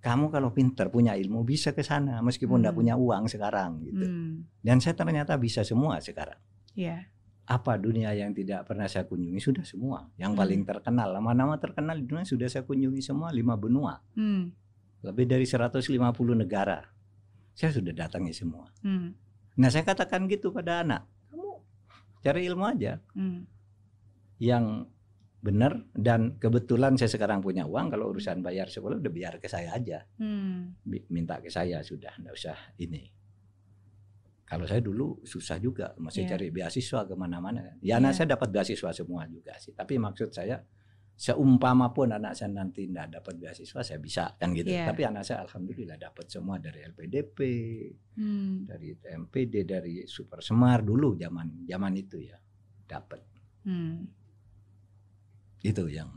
Kamu kalau pinter punya ilmu bisa ke sana meskipun tidak hmm. punya uang sekarang gitu. Hmm. Dan saya ternyata bisa semua sekarang. Yeah apa dunia yang tidak pernah saya kunjungi sudah semua yang hmm. paling terkenal nama-nama terkenal di dunia sudah saya kunjungi semua lima benua hmm lebih dari 150 negara. Saya sudah datangi semua. Hmm. Nah saya katakan gitu pada anak, kamu cari ilmu aja hmm. yang benar dan kebetulan saya sekarang punya uang kalau urusan bayar sekolah udah biar ke saya aja, hmm. minta ke saya sudah, nggak usah ini. Kalau saya dulu susah juga, masih yeah. cari beasiswa kemana-mana. Ya, yeah. anak iya. saya dapat beasiswa semua juga sih. Tapi maksud saya seumpama pun anak saya nanti tidak dapat beasiswa saya bisa kan gitu yeah. tapi anak saya alhamdulillah dapat semua dari LPDP hmm. dari MPD dari Super Semar dulu zaman zaman itu ya dapat hmm. itu yang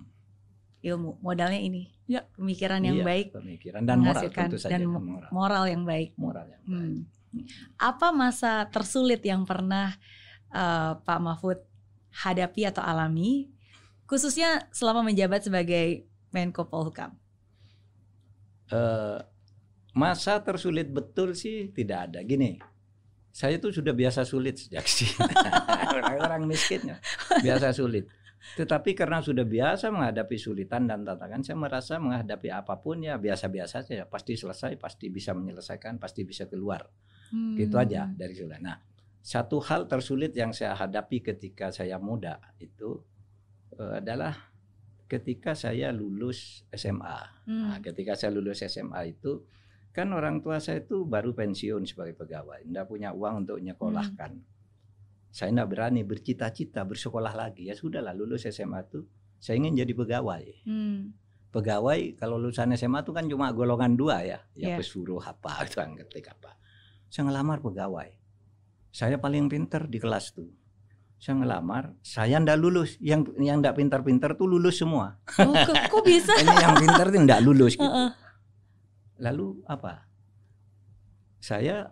ilmu modalnya ini ya pemikiran yang iya, baik pemikiran dan moral tentu saja dan moral. moral yang baik moral yang hmm. baik hmm. apa masa tersulit yang pernah uh, Pak Mahfud hadapi atau alami khususnya selama menjabat sebagai Menko Polhukam? Uh, masa tersulit betul sih tidak ada. Gini, saya itu sudah biasa sulit sejak sih. Orang-orang miskinnya biasa sulit. Tetapi karena sudah biasa menghadapi sulitan dan tantangan, saya merasa menghadapi apapun ya biasa-biasa saja. Pasti selesai, pasti bisa menyelesaikan, pasti bisa keluar. Hmm. Gitu aja dari sulit. Nah, satu hal tersulit yang saya hadapi ketika saya muda itu Eh, adalah ketika saya lulus SMA. Hmm. Nah, ketika saya lulus SMA itu kan orang tua saya itu baru pensiun sebagai pegawai, tidak punya uang untuk nyekolahkan. Hmm. Saya tidak berani bercita-cita bersekolah lagi. Ya sudahlah lulus SMA itu. saya ingin jadi pegawai. Hmm. Pegawai kalau lulusan SMA itu kan cuma golongan dua ya, ya yeah. pesuruh apa, ketika apa. Saya ngelamar pegawai. Saya paling pinter di kelas tuh saya ngelamar, saya ndak lulus. Yang yang ndak pintar-pintar tuh lulus semua. Oh, kok, bisa? Ini yang pintar tuh ndak lulus gitu. Lalu apa? Saya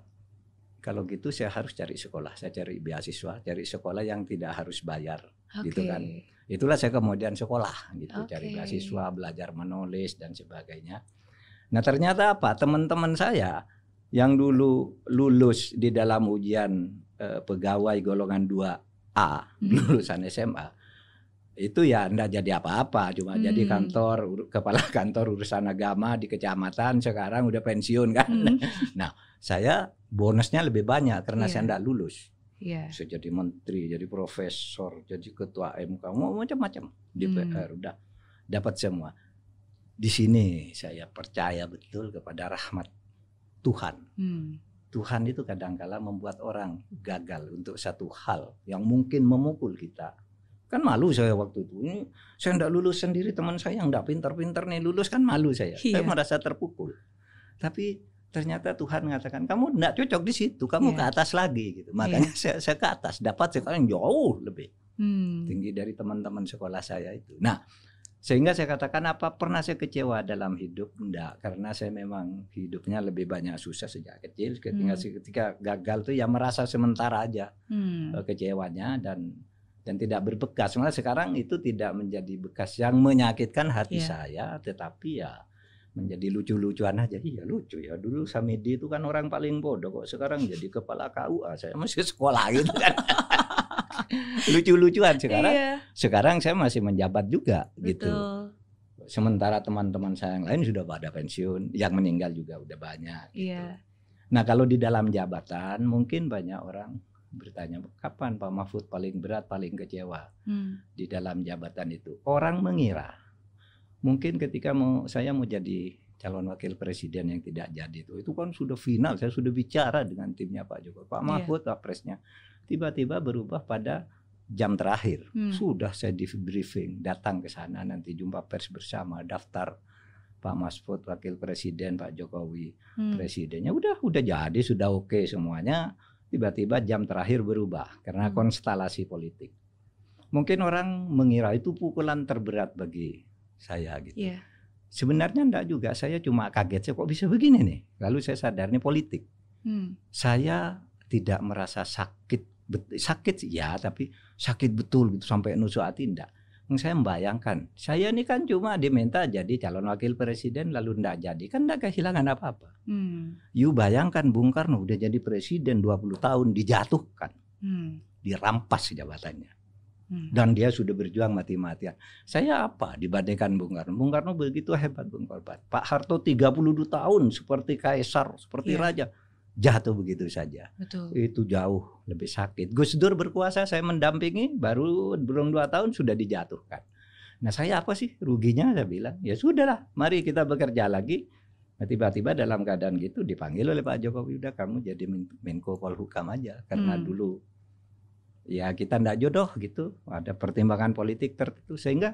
kalau gitu saya harus cari sekolah, saya cari beasiswa, cari sekolah yang tidak harus bayar okay. gitu kan. Itulah saya kemudian sekolah gitu, okay. cari beasiswa, belajar menulis dan sebagainya. Nah, ternyata apa? Teman-teman saya yang dulu lulus di dalam ujian eh, pegawai golongan 2 A hmm. lulusan SMA itu ya anda jadi apa-apa cuma hmm. jadi kantor kepala kantor urusan agama di kecamatan sekarang udah pensiun kan hmm. nah saya bonusnya lebih banyak karena yeah. saya tidak iya. lulus yeah. bisa jadi menteri jadi profesor jadi ketua MK mau macam-macam hmm. di hmm. udah dapat semua di sini saya percaya betul kepada rahmat Tuhan hmm. Tuhan itu kadangkala membuat orang gagal untuk satu hal yang mungkin memukul kita. Kan malu saya waktu itu. Ini saya tidak lulus sendiri teman saya yang tidak pintar-pintar nih lulus kan malu saya. Iya. Saya merasa terpukul. Tapi ternyata Tuhan mengatakan kamu tidak cocok di situ, kamu yeah. ke atas lagi gitu. Iya. Makanya yeah. saya, saya ke atas dapat sekarang jauh lebih hmm. tinggi dari teman-teman sekolah saya itu. Nah sehingga saya katakan apa pernah saya kecewa dalam hidup? Enggak, karena saya memang hidupnya lebih banyak susah sejak kecil. Ketika hmm. ketika gagal tuh ya merasa sementara aja hmm. Eh, kecewanya dan dan tidak berbekas. Malah sekarang itu tidak menjadi bekas yang menyakitkan hati yeah. saya, tetapi ya menjadi lucu-lucuan aja ya lucu ya dulu Samidi itu kan orang paling bodoh kok sekarang jadi kepala KUA saya masih sekolah gitu kan lucu-lucuan sekarang iya. sekarang saya masih menjabat juga gitu. Betul. gitu sementara teman-teman saya yang lain sudah pada pensiun yang meninggal juga udah banyak gitu. iya. nah kalau di dalam jabatan mungkin banyak orang bertanya kapan Pak Mahfud paling berat paling kecewa hmm. di dalam jabatan itu orang mengira mungkin ketika mau saya mau jadi calon wakil presiden yang tidak jadi itu itu kan sudah final saya sudah bicara dengan timnya Pak Jokowi Pak iya. Mahfud yeah. Pak Presnya tiba-tiba berubah pada jam terakhir. Hmm. Sudah saya di briefing, datang ke sana nanti jumpa pers bersama, daftar Pak Masput Wakil Presiden, Pak Jokowi hmm. Presidennya. Udah udah jadi, sudah oke okay semuanya. Tiba-tiba jam terakhir berubah karena hmm. konstelasi politik. Mungkin orang mengira itu pukulan terberat bagi saya gitu. Yeah. Sebenarnya enggak juga, saya cuma kaget sih kok bisa begini nih. Lalu saya sadar ini politik. Hmm. Saya tidak merasa sakit sakit ya tapi sakit betul gitu sampai nusuk hati enggak saya membayangkan saya ini kan cuma diminta jadi calon wakil presiden lalu ndak jadi kan enggak kehilangan apa-apa hmm. you bayangkan Bung Karno udah jadi presiden 20 tahun dijatuhkan hmm. dirampas jabatannya hmm. dan dia sudah berjuang mati-matian saya apa dibandingkan Bung Karno Bung Karno begitu hebat Bung Korbat Pak Harto 32 tahun seperti kaisar seperti yeah. raja jatuh begitu saja. Betul. Itu jauh lebih sakit. Gus Dur berkuasa saya mendampingi baru belum dua tahun sudah dijatuhkan. Nah saya apa sih ruginya saya bilang ya sudahlah mari kita bekerja lagi. tiba nah, tiba-tiba dalam keadaan gitu dipanggil oleh Pak Jokowi udah kamu jadi Menko Polhukam aja karena hmm. dulu ya kita ndak jodoh gitu ada pertimbangan politik tertentu sehingga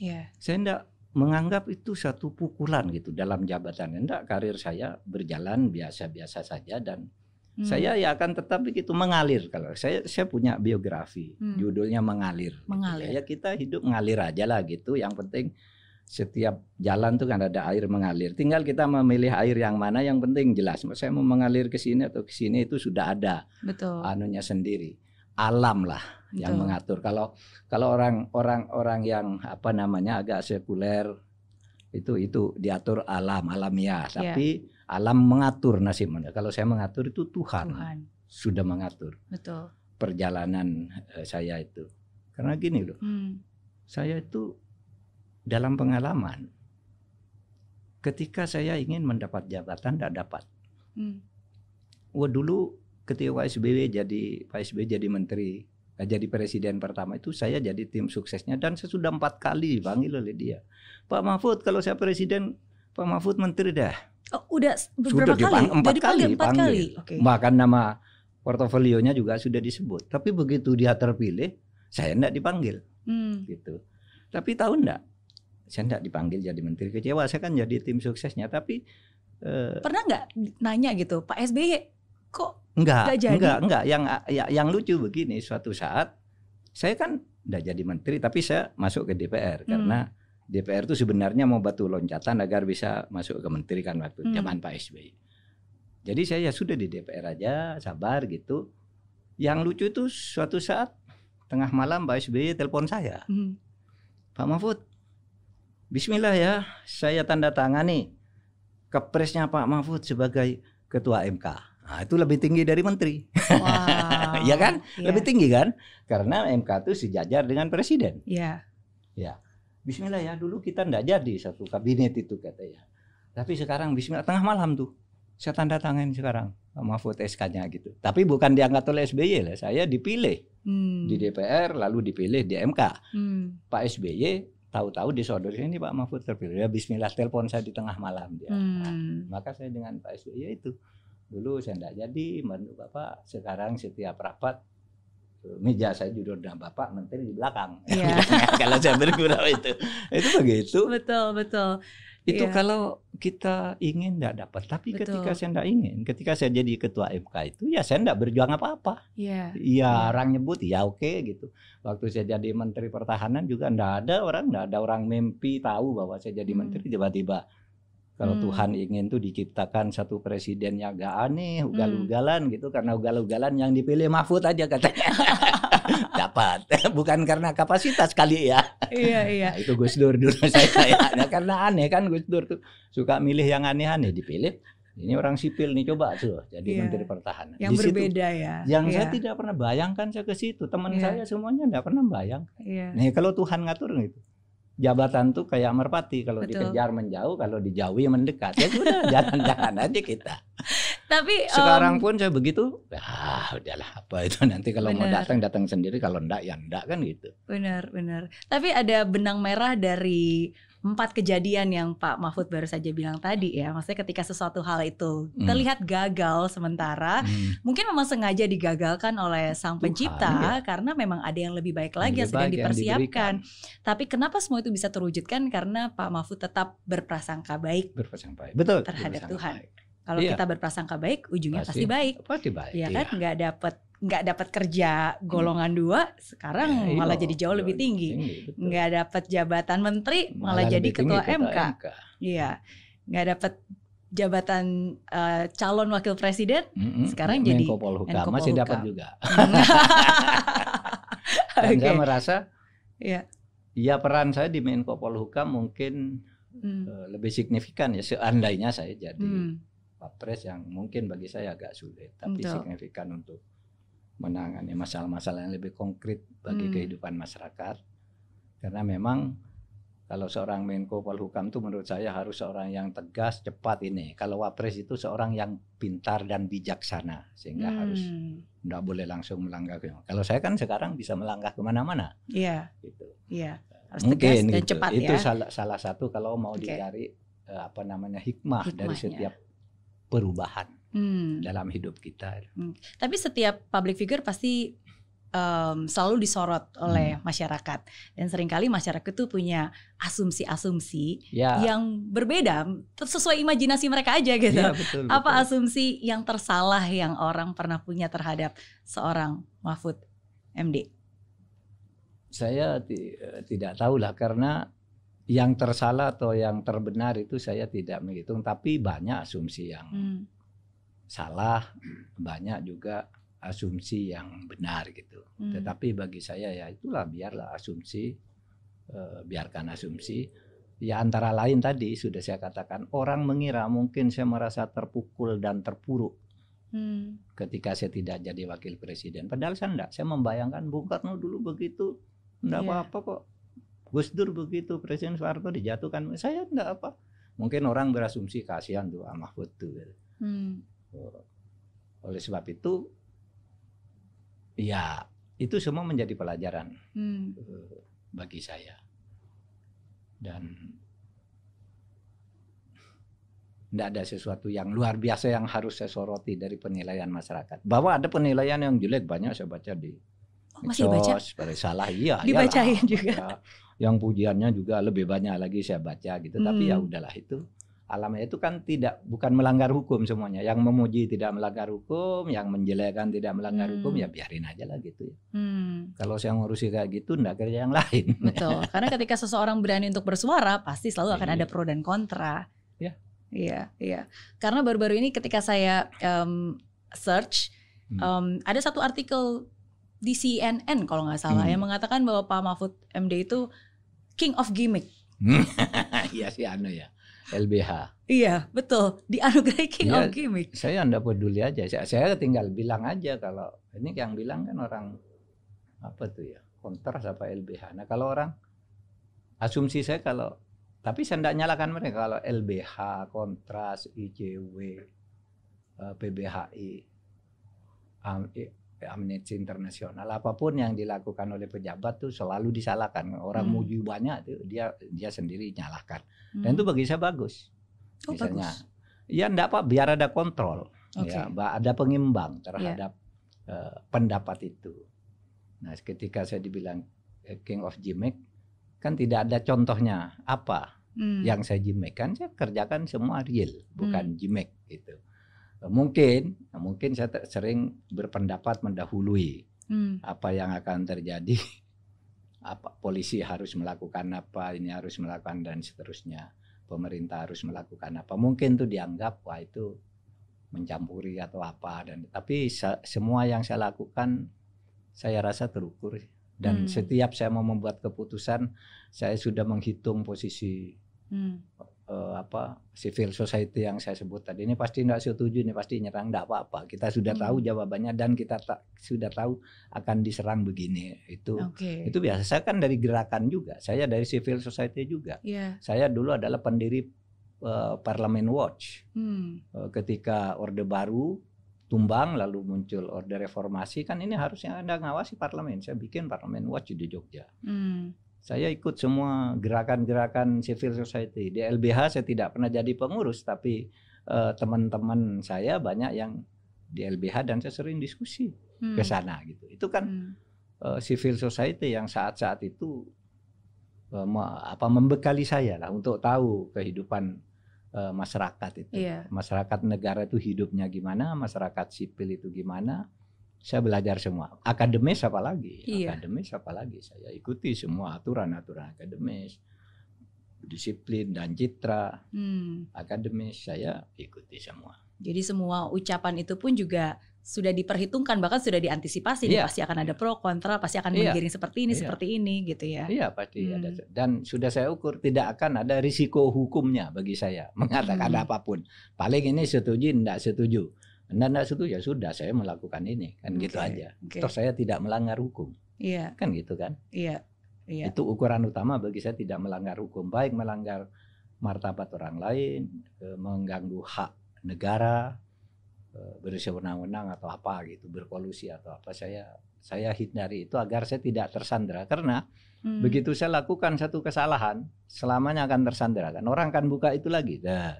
yeah. saya ndak menganggap itu satu pukulan gitu dalam jabatan. Enggak, karir saya berjalan biasa-biasa saja dan hmm. saya ya akan tetap begitu mengalir. Kalau saya saya punya biografi hmm. judulnya mengalir. Gitu. Mengalir. Gitu. Ya kita hidup mengalir aja lah gitu. Yang penting setiap jalan tuh kan ada air mengalir. Tinggal kita memilih air yang mana yang penting jelas. Saya mau mengalir ke sini atau ke sini itu sudah ada. Betul. Anunya sendiri. Alam lah yang mengatur. Kalau kalau orang orang orang yang apa namanya agak sekuler itu itu diatur alam alam yeah. Iya. tapi alam mengatur nasibnya Kalau saya mengatur itu Tuhan, Tuhan. sudah mengatur. Betul. Perjalanan eh, saya itu. Karena gini loh. Hmm. Saya itu dalam pengalaman ketika saya ingin mendapat jabatan tidak dapat. Hmm. Wah dulu ketika Pak SBY jadi Pak SBY jadi menteri Nah, jadi presiden pertama itu saya jadi tim suksesnya dan saya sudah empat kali dipanggil oleh dia. Pak Mahfud kalau saya presiden, Pak Mahfud menteri dah. Oh, udah beberapa sudah kali? Empat kali, empat kali. Okay. Bahkan nama portofolionya juga sudah disebut. Tapi begitu dia terpilih, saya tidak dipanggil. Hmm. Gitu. Tapi tahu enggak? Saya tidak dipanggil jadi menteri kecewa. Saya kan jadi tim suksesnya. Tapi eh, pernah nggak nanya gitu, Pak SBY kok enggak, jadi? enggak, enggak. Yang ya, yang lucu begini, suatu saat saya kan udah jadi menteri tapi saya masuk ke DPR hmm. karena DPR itu sebenarnya mau batu loncatan agar bisa masuk ke menteri kan waktu hmm. zaman Pak SBY. Jadi saya ya sudah di DPR aja, sabar gitu. Yang lucu itu suatu saat tengah malam Pak SBY telepon saya. Hmm. Pak Mahfud, Bismillah ya, saya tanda tangan nih kepresnya Pak Mahfud sebagai ketua MK. Nah, itu lebih tinggi dari menteri. Wow. ya kan? Yeah. Lebih tinggi kan? Karena MK itu sejajar dengan presiden. Iya. Yeah. Ya. Bismillah ya, dulu kita ndak jadi satu kabinet itu katanya. Tapi sekarang bismillah tengah malam tuh. Saya tanda tangan sekarang sama SK-nya gitu. Tapi bukan diangkat oleh SBY lah, saya dipilih hmm. di DPR lalu dipilih di MK. Hmm. Pak SBY tahu-tahu di disodor ini Pak Mahfud terpilih ya Bismillah telepon saya di tengah malam dia hmm. nah, maka saya dengan Pak SBY itu dulu saya tidak jadi menu bapak sekarang setiap rapat meja saya judul dan bapak menteri di belakang yeah. kalau saya bergurau itu itu begitu betul betul itu yeah. kalau kita ingin tidak dapat tapi betul. ketika saya tidak ingin ketika saya jadi ketua MK itu ya saya tidak berjuang apa apa yeah. ya yeah. Iya. orang nyebut ya oke okay, gitu waktu saya jadi menteri pertahanan juga tidak ada orang tidak ada orang mimpi tahu bahwa saya jadi hmm. menteri tiba-tiba kalau hmm. Tuhan ingin tuh diciptakan satu presiden yang agak aneh, hmm. ugal-ugalan hmm. gitu karena ugal-ugalan yang dipilih Mahfud aja katanya. Dapat. Bukan karena kapasitas kali ya. Iya, iya. Nah, itu Gus Dur dulu saya kayak. Nah, karena aneh kan Gus Dur tuh suka milih yang aneh-aneh dipilih. Ini orang sipil nih coba tuh jadi yeah. menteri pertahanan. Yang Di berbeda ya. Yang yeah. saya tidak pernah bayangkan saya ke situ. Teman yeah. saya semuanya tidak pernah bayang. Yeah. Nih kalau Tuhan ngatur gitu jabatan tuh kayak merpati kalau dikejar menjauh kalau dijauhi mendekat ya sudah jalan-jalan aja kita tapi sekarang um, pun saya begitu ah udahlah apa itu nanti kalau bener. mau datang datang sendiri kalau enggak ya enggak kan gitu benar benar tapi ada benang merah dari empat kejadian yang Pak Mahfud baru saja bilang tadi ya, maksudnya ketika sesuatu hal itu hmm. terlihat gagal sementara, hmm. mungkin memang sengaja digagalkan oleh sang pencipta ya. karena memang ada yang lebih baik lagi yang, sedang dipersiapkan. Tapi kenapa semua itu bisa terwujudkan karena Pak Mahfud tetap berprasangka baik. Berprasangka baik. Betul. Terhadap Tuhan. Baik. Kalau iya. kita berprasangka baik, ujungnya pasti, pasti baik. Pasti baik. Ya kan, iya. nggak dapet nggak dapat kerja hmm. golongan hmm. dua sekarang ya, iya malah jadi jauh lebih tinggi, nggak dapat jabatan menteri malah, malah jadi ketua MK. MK iya nggak dapat jabatan uh, calon wakil presiden mm-hmm. sekarang Menko jadi Polhukam masih dapat juga dan okay. saya merasa ya ya peran saya di Menko Polhukam mungkin hmm. uh, lebih signifikan ya seandainya saya jadi mm. Wapres yang mungkin bagi saya agak sulit tapi Betul. signifikan untuk menangani masalah-masalah yang lebih konkret bagi hmm. kehidupan masyarakat. Karena memang kalau seorang Menko Polhukam itu menurut saya harus seorang yang tegas, cepat ini. Kalau Wapres itu seorang yang pintar dan bijaksana, sehingga hmm. harus tidak boleh langsung melangkah. kalau saya kan sekarang bisa melangkah kemana-mana. Iya. Gitu. Iya. Harus Mungkin tegas dan gitu. cepat itu ya. salah, salah satu kalau mau okay. dicari eh, apa namanya hikmah Hikmahnya. dari setiap perubahan hmm. dalam hidup kita. Hmm. Tapi setiap public figure pasti um, selalu disorot oleh hmm. masyarakat dan seringkali masyarakat itu punya asumsi-asumsi ya. yang berbeda sesuai imajinasi mereka aja gitu. Ya, betul, Apa asumsi yang tersalah yang orang pernah punya terhadap seorang Mahfud MD? Saya eh, tidak tahu lah karena yang tersalah atau yang terbenar itu saya tidak menghitung tapi banyak asumsi yang hmm salah, banyak juga asumsi yang benar gitu. Hmm. Tetapi bagi saya ya itulah biarlah asumsi, eh, biarkan asumsi. Ya antara lain tadi sudah saya katakan orang mengira mungkin saya merasa terpukul dan terpuruk hmm. ketika saya tidak jadi wakil presiden. Padahal saya enggak, saya membayangkan Bung Karno dulu begitu, enggak iya. apa-apa kok. Gus Dur begitu, Presiden Soeharto dijatuhkan, saya enggak apa. Mungkin orang berasumsi kasihan tuh Ahmad Mahfud tuh. Hmm. Gitu. Oleh sebab itu, ya itu semua menjadi pelajaran hmm. Eh, bagi saya. Dan tidak ada sesuatu yang luar biasa yang harus saya soroti dari penilaian masyarakat. Bahwa ada penilaian yang jelek banyak saya baca di oh, masih dibaca? salah iya. Dibacain iyalah. juga. Ya, yang pujiannya juga lebih banyak lagi saya baca gitu. Hmm. Tapi ya udahlah itu alamnya itu kan tidak bukan melanggar hukum semuanya. Yang memuji tidak melanggar hukum, yang menjelekan tidak melanggar hmm. hukum ya biarin aja lah gitu ya. Hmm. Kalau saya ngurusi kayak gitu enggak kerja yang lain. Betul. Karena ketika seseorang berani untuk bersuara pasti selalu akan iya. ada pro dan kontra. Ya. Iya, iya. Karena baru-baru ini ketika saya um, search hmm. ada satu artikel di CNN kalau nggak salah hmm. yang mengatakan bahwa Pak Mahfud MD itu king of gimmick. Hmm. Iya sih anu ya. LBH. Iya, betul. Di Dianugerahi King ya, of Gimmick. Saya enggak peduli aja. Saya, saya tinggal bilang aja kalau ini yang bilang kan orang apa tuh ya? Kontras apa LBH. Nah, kalau orang asumsi saya kalau tapi saya enggak nyalakan mereka kalau LBH, Kontras, IJW, eh, PBHI, Amnesty Internasional apapun yang dilakukan oleh pejabat tuh selalu disalahkan orang hmm. muji banyak tuh dia dia sendiri nyalahkan hmm. dan itu bagi saya bagus oh, misalnya bagus. ya enggak apa biar ada kontrol okay. ya ada pengimbang terhadap yeah. Ya. uh, pendapat itu nah ketika saya dibilang uh, King of Jimek, kan tidak ada contohnya apa hmm. yang saya jimekan, kan saya kerjakan semua real bukan hmm. jimek gitu mungkin nah, mungkin saya sering berpendapat mendahului hmm. apa yang akan terjadi apa polisi harus melakukan apa ini harus melakukan dan seterusnya pemerintah harus melakukan apa mungkin itu dianggap wah itu mencampuri atau apa dan tapi semua yang saya lakukan saya rasa terukur dan hmm. setiap saya mau membuat keputusan saya sudah menghitung posisi hmm uh, apa civil society yang saya sebut tadi ini pasti tidak setuju ini pasti nyerang tidak apa-apa kita sudah hmm. tahu jawabannya dan kita tak sudah tahu akan diserang begini itu okay. itu biasa saya kan dari gerakan juga saya dari civil society juga yeah. saya dulu adalah pendiri uh, eh, parlemen watch hmm. uh, ketika orde baru tumbang lalu muncul orde reformasi kan ini harusnya anda ngawasi parlemen saya bikin parlemen watch di Jogja hmm. Saya ikut semua gerakan-gerakan civil society. Di LBH saya tidak pernah jadi pengurus, tapi eh, teman-teman uh, saya banyak yang di LBH dan saya sering diskusi hmm. ke sana gitu. Itu kan hmm. eh, civil society yang saat-saat itu eh, apa membekali saya lah untuk tahu kehidupan eh, masyarakat itu. Yeah. Masyarakat negara itu hidupnya gimana, masyarakat sipil itu gimana saya belajar semua. Akademis apa lagi? Iya. Akademis apa lagi? Saya ikuti semua aturan-aturan akademis, disiplin dan citra hmm. akademis saya ikuti semua. Jadi semua ucapan itu pun juga sudah diperhitungkan bahkan sudah diantisipasi iya. pasti akan ada pro kontra pasti akan iya. menggiring seperti ini iya. seperti ini gitu ya. Iya pasti hmm. ada dan sudah saya ukur tidak akan ada risiko hukumnya bagi saya mengatakan hmm. apapun. Paling ini setuju tidak setuju anda tidak setuju ya sudah saya melakukan ini kan okay. gitu aja. Okay. Toh saya tidak melanggar hukum. Iya. Yeah. Kan gitu kan? Iya. Yeah. Iya. Yeah. Itu ukuran utama bagi saya tidak melanggar hukum baik melanggar martabat orang lain, e, mengganggu hak negara, e, berusaha wenang atau apa gitu, berkolusi atau apa saya saya hindari itu agar saya tidak tersandra karena hmm. begitu saya lakukan satu kesalahan selamanya akan tersandra kan orang akan buka itu lagi nah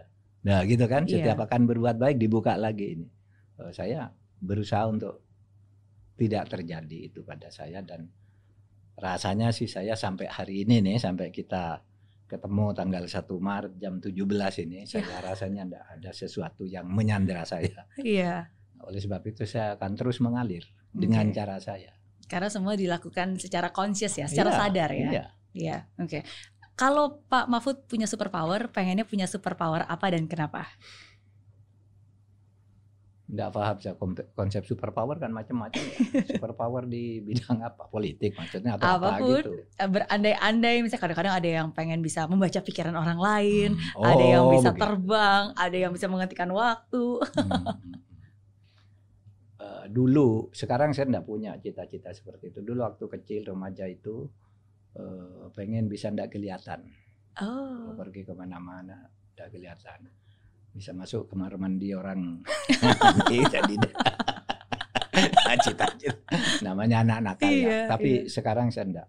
Nah, gitu kan iya. setiap akan berbuat baik dibuka lagi ini. Eh, saya berusaha untuk tidak terjadi itu pada saya dan rasanya sih saya sampai hari ini nih sampai kita ketemu tanggal 1 Maret jam 17 ini iya. saya rasanya ada ada sesuatu yang menyandera saya. Iya. Yeah. Oleh sebab itu saya akan terus mengalir okay. dengan cara saya. Karena semua dilakukan secara conscious ya, secara yeah, sadar ya. Iya. Yeah. yeah, oke. Okay. Kalau Pak Mahfud punya superpower, pengennya punya superpower apa dan kenapa? Enggak paham sih konsep superpower kan macam-macam ya. superpower di bidang apa? Politik maksudnya atau Apapun, apa gitu. Eh, berandai-andai misalnya kadang-kadang ada yang pengen bisa membaca pikiran orang lain, hmm. oh, ada yang bisa oh, begitu. terbang, ada yang bisa menghentikan waktu. Hmm. Eh, dulu, sekarang saya tidak punya cita-cita seperti itu. Dulu waktu kecil remaja itu uh, pengen bisa ndak kelihatan. Oh. pergi kemana-mana ndak kelihatan. Bisa masuk kamar mandi orang iya, jadi cita-cita. Namanya anak nakal iya, ya. Tapi iya. sekarang saya ndak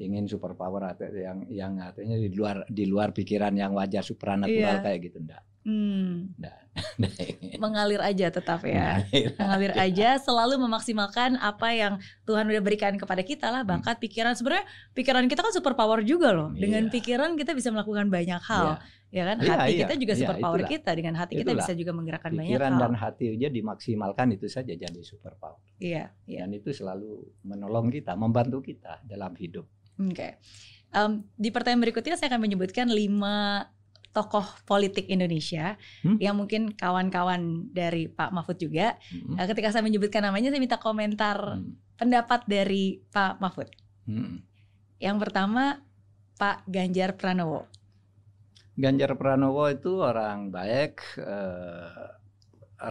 ingin superpower atau yang yang artinya di luar di luar pikiran yang wajar supranatural iya. kayak gitu ndak. Hmm. Nah, nah, mengalir aja tetap ya. Mengalir, mengalir aja. aja selalu memaksimalkan apa yang Tuhan udah berikan kepada kita lah bakat hmm. pikiran sebenarnya pikiran kita kan super power juga loh. Dengan iya. Dengan pikiran kita bisa melakukan banyak hal. yeah. Ya kan? Iya, hati yeah, kita juga iya, super power kita dengan hati itulah. kita bisa juga menggerakkan pikiran banyak hal. Pikiran dan hati aja dimaksimalkan itu saja jadi super power. Iya, iya. Dan itu selalu menolong kita, membantu kita dalam hidup. Oke. Okay. Um, di pertanyaan berikutnya saya akan menyebutkan lima tokoh politik Indonesia hmm? yang mungkin kawan-kawan dari Pak Mahfud juga. Hmm. Nah, ketika saya menyebutkan namanya saya minta komentar hmm. pendapat dari Pak Mahfud. Hmm. Yang pertama Pak Ganjar Pranowo. Ganjar Pranowo itu orang baik, uh,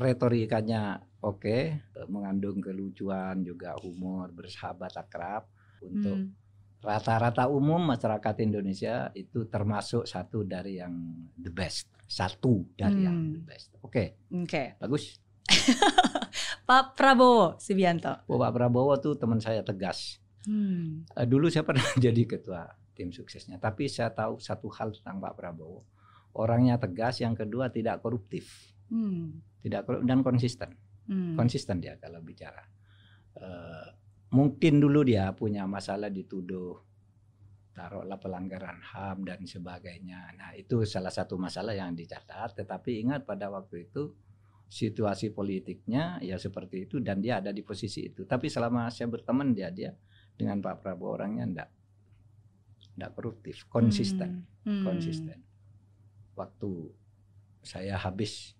retorikanya oke, okay, mengandung kelucuan juga humor, bersahabat akrab untuk hmm rata-rata umum masyarakat Indonesia itu termasuk satu dari yang the best, satu dari hmm. yang the best. Oke. Okay. Oke. Okay. Bagus. Pak Prabowo Subianto. Oh, Pak Prabowo tuh teman saya tegas. Hmm. Eh, dulu saya pernah jadi ketua tim suksesnya, tapi saya tahu satu hal tentang Pak Prabowo. Orangnya tegas, yang kedua tidak koruptif, hmm. tidak koruptif dan konsisten. Hmm. Konsisten dia kalau bicara mungkin dulu dia punya masalah dituduh taruhlah pelanggaran HAM dan sebagainya. Nah, itu salah satu masalah yang dicatat, tetapi ingat pada waktu itu situasi politiknya ya seperti itu dan dia ada di posisi itu. Tapi selama saya berteman dia dia dengan Pak Prabowo orangnya enggak enggak koruptif, konsisten, hmm. Hmm. konsisten. Waktu saya habis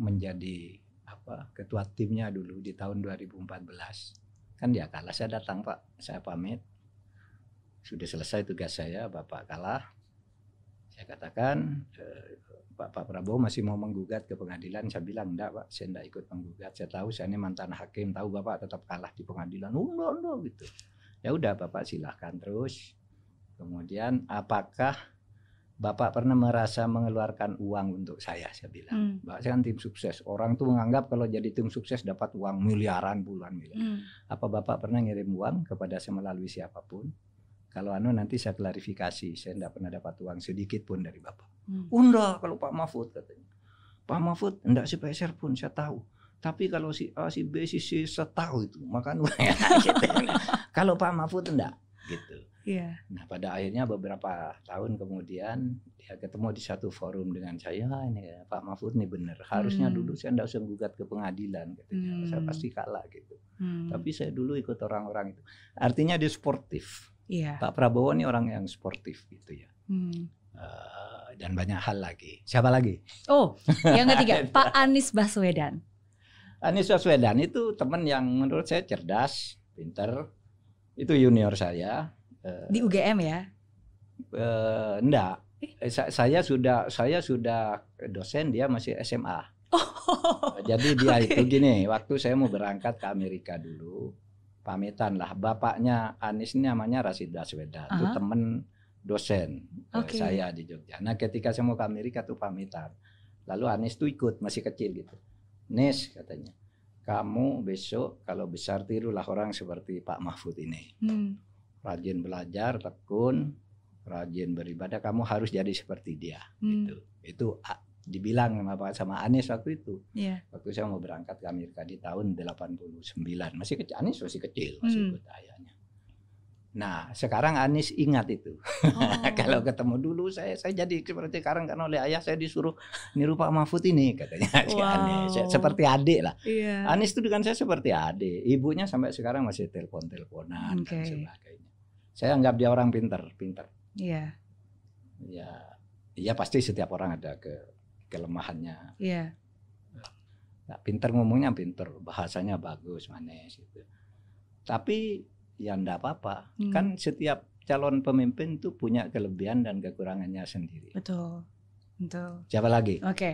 menjadi apa ketua timnya dulu di tahun 2014 kan ya kalah saya datang pak saya pamit sudah selesai tugas saya bapak kalah saya katakan eh, bapak pak pak prabowo masih mau menggugat ke pengadilan saya bilang enggak pak saya enggak ikut menggugat saya tahu saya ini mantan hakim tahu bapak tetap kalah di pengadilan oh, enggak enggak gitu ya udah bapak silahkan terus kemudian apakah Bapak pernah merasa mengeluarkan uang untuk saya, saya bilang. Hmm. Bapak saya kan tim sukses. Orang tuh menganggap kalau jadi tim sukses dapat uang miliaran, puluhan miliar. Hmm. Apa Bapak pernah ngirim uang kepada saya melalui siapapun? Kalau Anu nanti saya klarifikasi, saya tidak pernah dapat uang sedikit pun dari Bapak. Hmm. Unda kalau Pak Mahfud katanya. Pak Mahfud, enggak sih peser pun, saya tahu. Tapi kalau si A, si B, si C, saya tahu itu. uang gitu. kalau Pak Mahfud enggak gitu. Yeah. Nah pada akhirnya beberapa tahun kemudian dia ketemu di satu forum dengan saya ah, ini ya, Pak Mahfud ini bener harusnya hmm. dulu saya tidak usah gugat ke pengadilan katanya hmm. saya pasti kalah gitu. Hmm. Tapi saya dulu ikut orang-orang itu artinya dia sportif. Yeah. Pak Prabowo ini orang yang sportif gitu ya. Hmm. Uh, dan banyak hal lagi. Siapa lagi? Oh, yang ketiga Pak Anies Baswedan. Anies Baswedan itu teman yang menurut saya cerdas, pinter. Itu junior saya Eh, di UGM ya uh, enggak eh? Sa saya sudah saya sudah dosen dia masih SMA oh. jadi dia okay. itu gini waktu saya mau berangkat ke Amerika dulu pamitan lah bapaknya Anies ini namanya Rasid Baswedan uh -huh. itu temen dosen eh, okay. saya di Jogja nah ketika saya mau ke Amerika tuh pamitan lalu Anies tuh ikut masih kecil gitu Nis katanya kamu besok kalau besar tirulah orang seperti Pak Mahfud ini. Hmm rajin belajar, tekun, rajin beribadah, kamu harus jadi seperti dia. Hmm. Gitu. Itu dibilang sama Pak Anies waktu itu. Yeah. Waktu saya mau berangkat ke Amerika di tahun 89. Masih kecil, Anies masih kecil, masih ikut hmm. ayahnya. Nah, sekarang Anies ingat itu. Oh. Kalau ketemu dulu saya saya jadi seperti sekarang karena oleh ayah saya disuruh niru Pak Mahfud ini katanya wow. Anies seperti adik lah. Yeah. Anies itu dengan saya seperti adik. Ibunya sampai sekarang masih telepon-teleponan okay. dan sebagainya saya anggap dia orang pinter, pinter. Iya. Iya, Ya, pasti setiap orang ada ke kelemahannya. Iya. Yeah. pinter ngomongnya pinter, bahasanya bagus, manis gitu. Tapi ya enggak apa-apa. Hmm. Kan setiap calon pemimpin tuh punya kelebihan dan kekurangannya sendiri. Betul. Betul. Siapa lagi? Oke. Okay.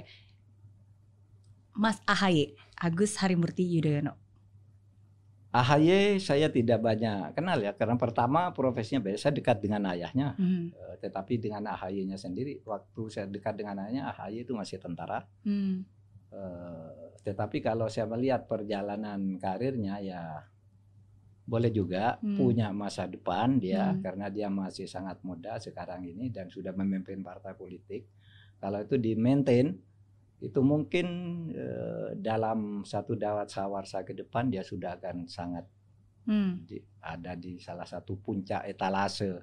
Mas Ahaye, Agus Harimurti Yudhoyono. AHY saya tidak banyak kenal ya karena pertama profesinya biasa dekat dengan ayahnya, hmm. Eh, tetapi dengan AHY-nya sendiri waktu saya dekat dengan ayahnya AHY itu masih tentara. Hmm. Uh, tetapi kalau saya melihat perjalanan karirnya ya boleh juga hmm. punya masa depan dia hmm. karena dia masih sangat muda sekarang ini dan sudah memimpin partai politik. Kalau itu di maintain itu mungkin uh, dalam satu dawat sawarsa ke depan dia sudah akan sangat hmm. di, ada di salah satu puncak etalase uh,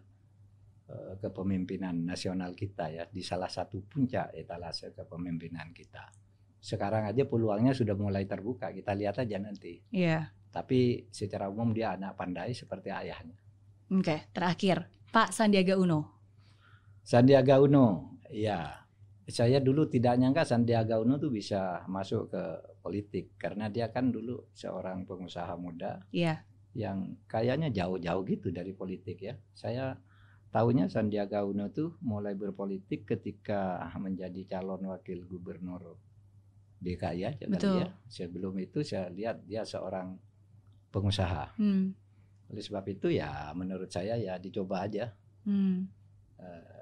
kepemimpinan nasional kita ya di salah satu puncak etalase kepemimpinan kita sekarang aja peluangnya sudah mulai terbuka kita lihat aja nanti yeah. tapi secara umum dia anak pandai seperti ayahnya oke okay, terakhir Pak Sandiaga Uno Sandiaga Uno ya saya dulu tidak nyangka Sandiaga Uno tuh bisa masuk ke politik karena dia kan dulu seorang pengusaha muda yeah. yang kayaknya jauh-jauh gitu dari politik ya. Saya tahunya Sandiaga Uno tuh mulai berpolitik ketika menjadi calon wakil gubernur DKI aja ya. Betul. ya. Sebelum itu saya lihat dia seorang pengusaha. Hmm. Oleh sebab itu ya menurut saya ya dicoba aja. Hmm. Uh,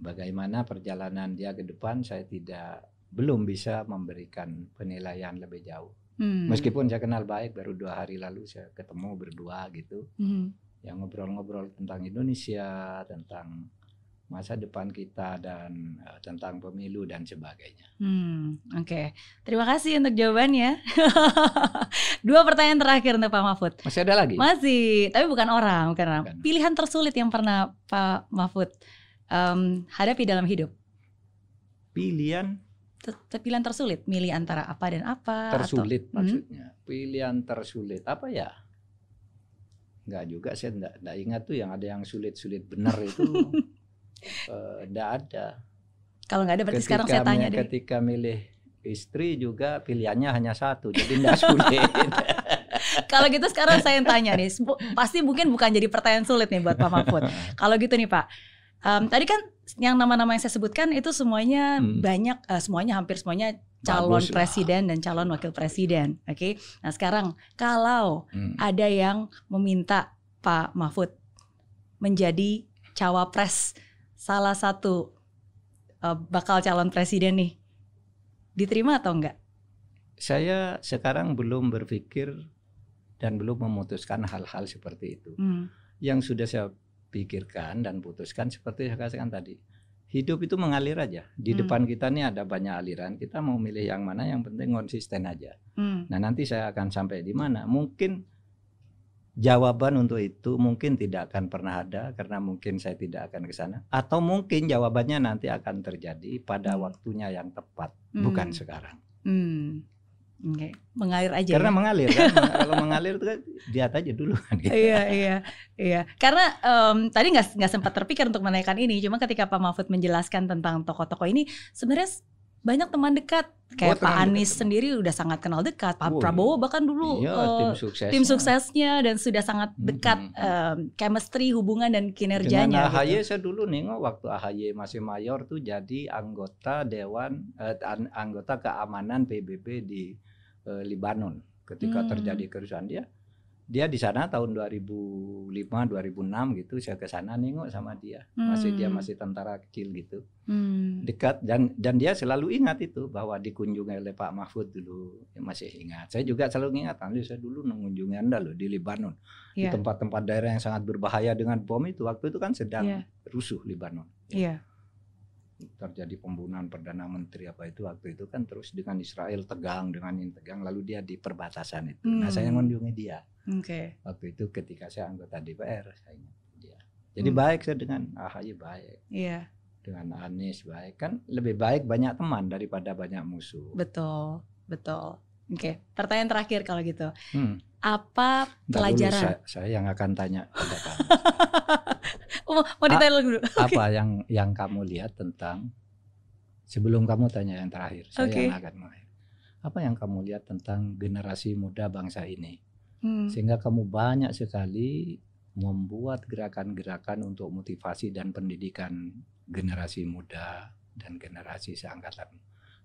bagaimana perjalanan dia ke depan saya tidak belum bisa memberikan penilaian lebih jauh. Hmm. Meskipun saya kenal baik baru dua hari lalu saya ketemu berdua gitu, hmm. yang ngobrol-ngobrol tentang Indonesia, tentang masa depan kita dan uh, tentang pemilu dan sebagainya. Hmm, oke. Okay. Terima kasih untuk jawabannya. Dua pertanyaan terakhir untuk Pak Mahfud. Masih ada lagi? Masih, tapi bukan orang, bukan, bukan. Pilihan tersulit yang pernah Pak Mahfud um, hadapi dalam hidup? Pilihan pilihan tersulit, milih antara apa dan apa? Tersulit atau, hmm? maksudnya, hmm? pilihan tersulit apa ya? Enggak juga, saya enggak, enggak ingat tuh yang ada yang sulit-sulit benar itu enggak eh, ada. Kalau enggak ada berarti ketika sekarang saya tanya deh. Ketika milih istri juga pilihannya hanya satu, jadi enggak sulit. Kalau gitu sekarang saya yang tanya nih, pasti mungkin bukan jadi pertanyaan sulit nih buat Pak Mahfud. Kalau gitu nih Pak, Um, tadi kan yang nama-nama yang saya sebutkan itu semuanya hmm. banyak, uh, semuanya hampir semuanya calon Bagus ya. presiden dan calon wakil presiden. Oke. Okay? Nah sekarang kalau hmm. ada yang meminta Pak Mahfud menjadi cawapres salah satu uh, bakal calon presiden nih, diterima atau enggak? Saya sekarang belum berpikir dan belum memutuskan hal-hal seperti itu. Hmm. Yang sudah saya pikirkan dan putuskan seperti saya katakan tadi. Hidup itu mengalir aja. Di hmm. depan kita nih ada banyak aliran. Kita mau milih yang mana yang penting konsisten aja. Hmm. Nah, nanti saya akan sampai di mana. Mungkin jawaban untuk itu mungkin tidak akan pernah ada karena mungkin saya tidak akan ke sana atau mungkin jawabannya nanti akan terjadi pada hmm. waktunya yang tepat, hmm. bukan sekarang. Hmm. Okay. Mengalir aja. Karena ya? mengalir kan. Kalau mengalir itu kan lihat aja dulu kan. Gitu. Iya, iya, iya. Karena um, tadi nggak nggak sempat terpikir untuk menaikkan ini. Cuma ketika Pak Mahfud menjelaskan tentang toko-toko ini, sebenarnya banyak teman dekat kayak Buat Pak Anies dekat. sendiri udah sangat kenal dekat Pak oh, Prabowo bahkan dulu iya, uh, tim, suksesnya. tim suksesnya dan sudah sangat dekat mm -hmm. uh, chemistry hubungan dan kinerjanya Dengan AHY gitu. saya dulu nengok waktu AHY masih mayor tuh jadi anggota dewan eh, anggota keamanan PBB di Eh, Libanon, Lebanon ketika hmm. terjadi kerusuhan dia dia di sana tahun 2005 2006 gitu saya ke sana nengok sama dia hmm. masih dia hmm. masih tentara kecil gitu hmm. dekat dan dan dia selalu ingat itu bahwa dikunjungi oleh Pak Mahfud dulu ya masih ingat saya juga selalu ingat nanti saya dulu mengunjungi anda loh di Lebanon yeah. di iya. tempat-tempat daerah yang sangat berbahaya dengan bom itu waktu itu kan sedang yeah. rusuh Lebanon Yeah. yeah terjadi pembunuhan perdana menteri apa itu waktu itu kan terus dengan Israel tegang dengan yang tegang lalu dia di perbatasan itu. Nah, hmm. Nah saya mengunjungi dia. Okay. Waktu itu ketika saya anggota DPR saya ingat dia. Jadi hmm. baik saya dengan AHY baik. Yeah. Dengan Anies baik kan lebih baik banyak teman daripada banyak musuh. Betul betul. Oke okay. pertanyaan terakhir kalau gitu. Hmm. Apa pelajaran? saya, saya yang akan tanya pada kamu. Oh, mau, detail dulu. Okay. Apa yang yang kamu lihat tentang sebelum kamu tanya yang terakhir, saya okay. yang akan mulai. Apa yang kamu lihat tentang generasi muda bangsa ini? Hmm. Sehingga kamu banyak sekali membuat gerakan-gerakan untuk motivasi dan pendidikan generasi muda dan generasi seangkatan.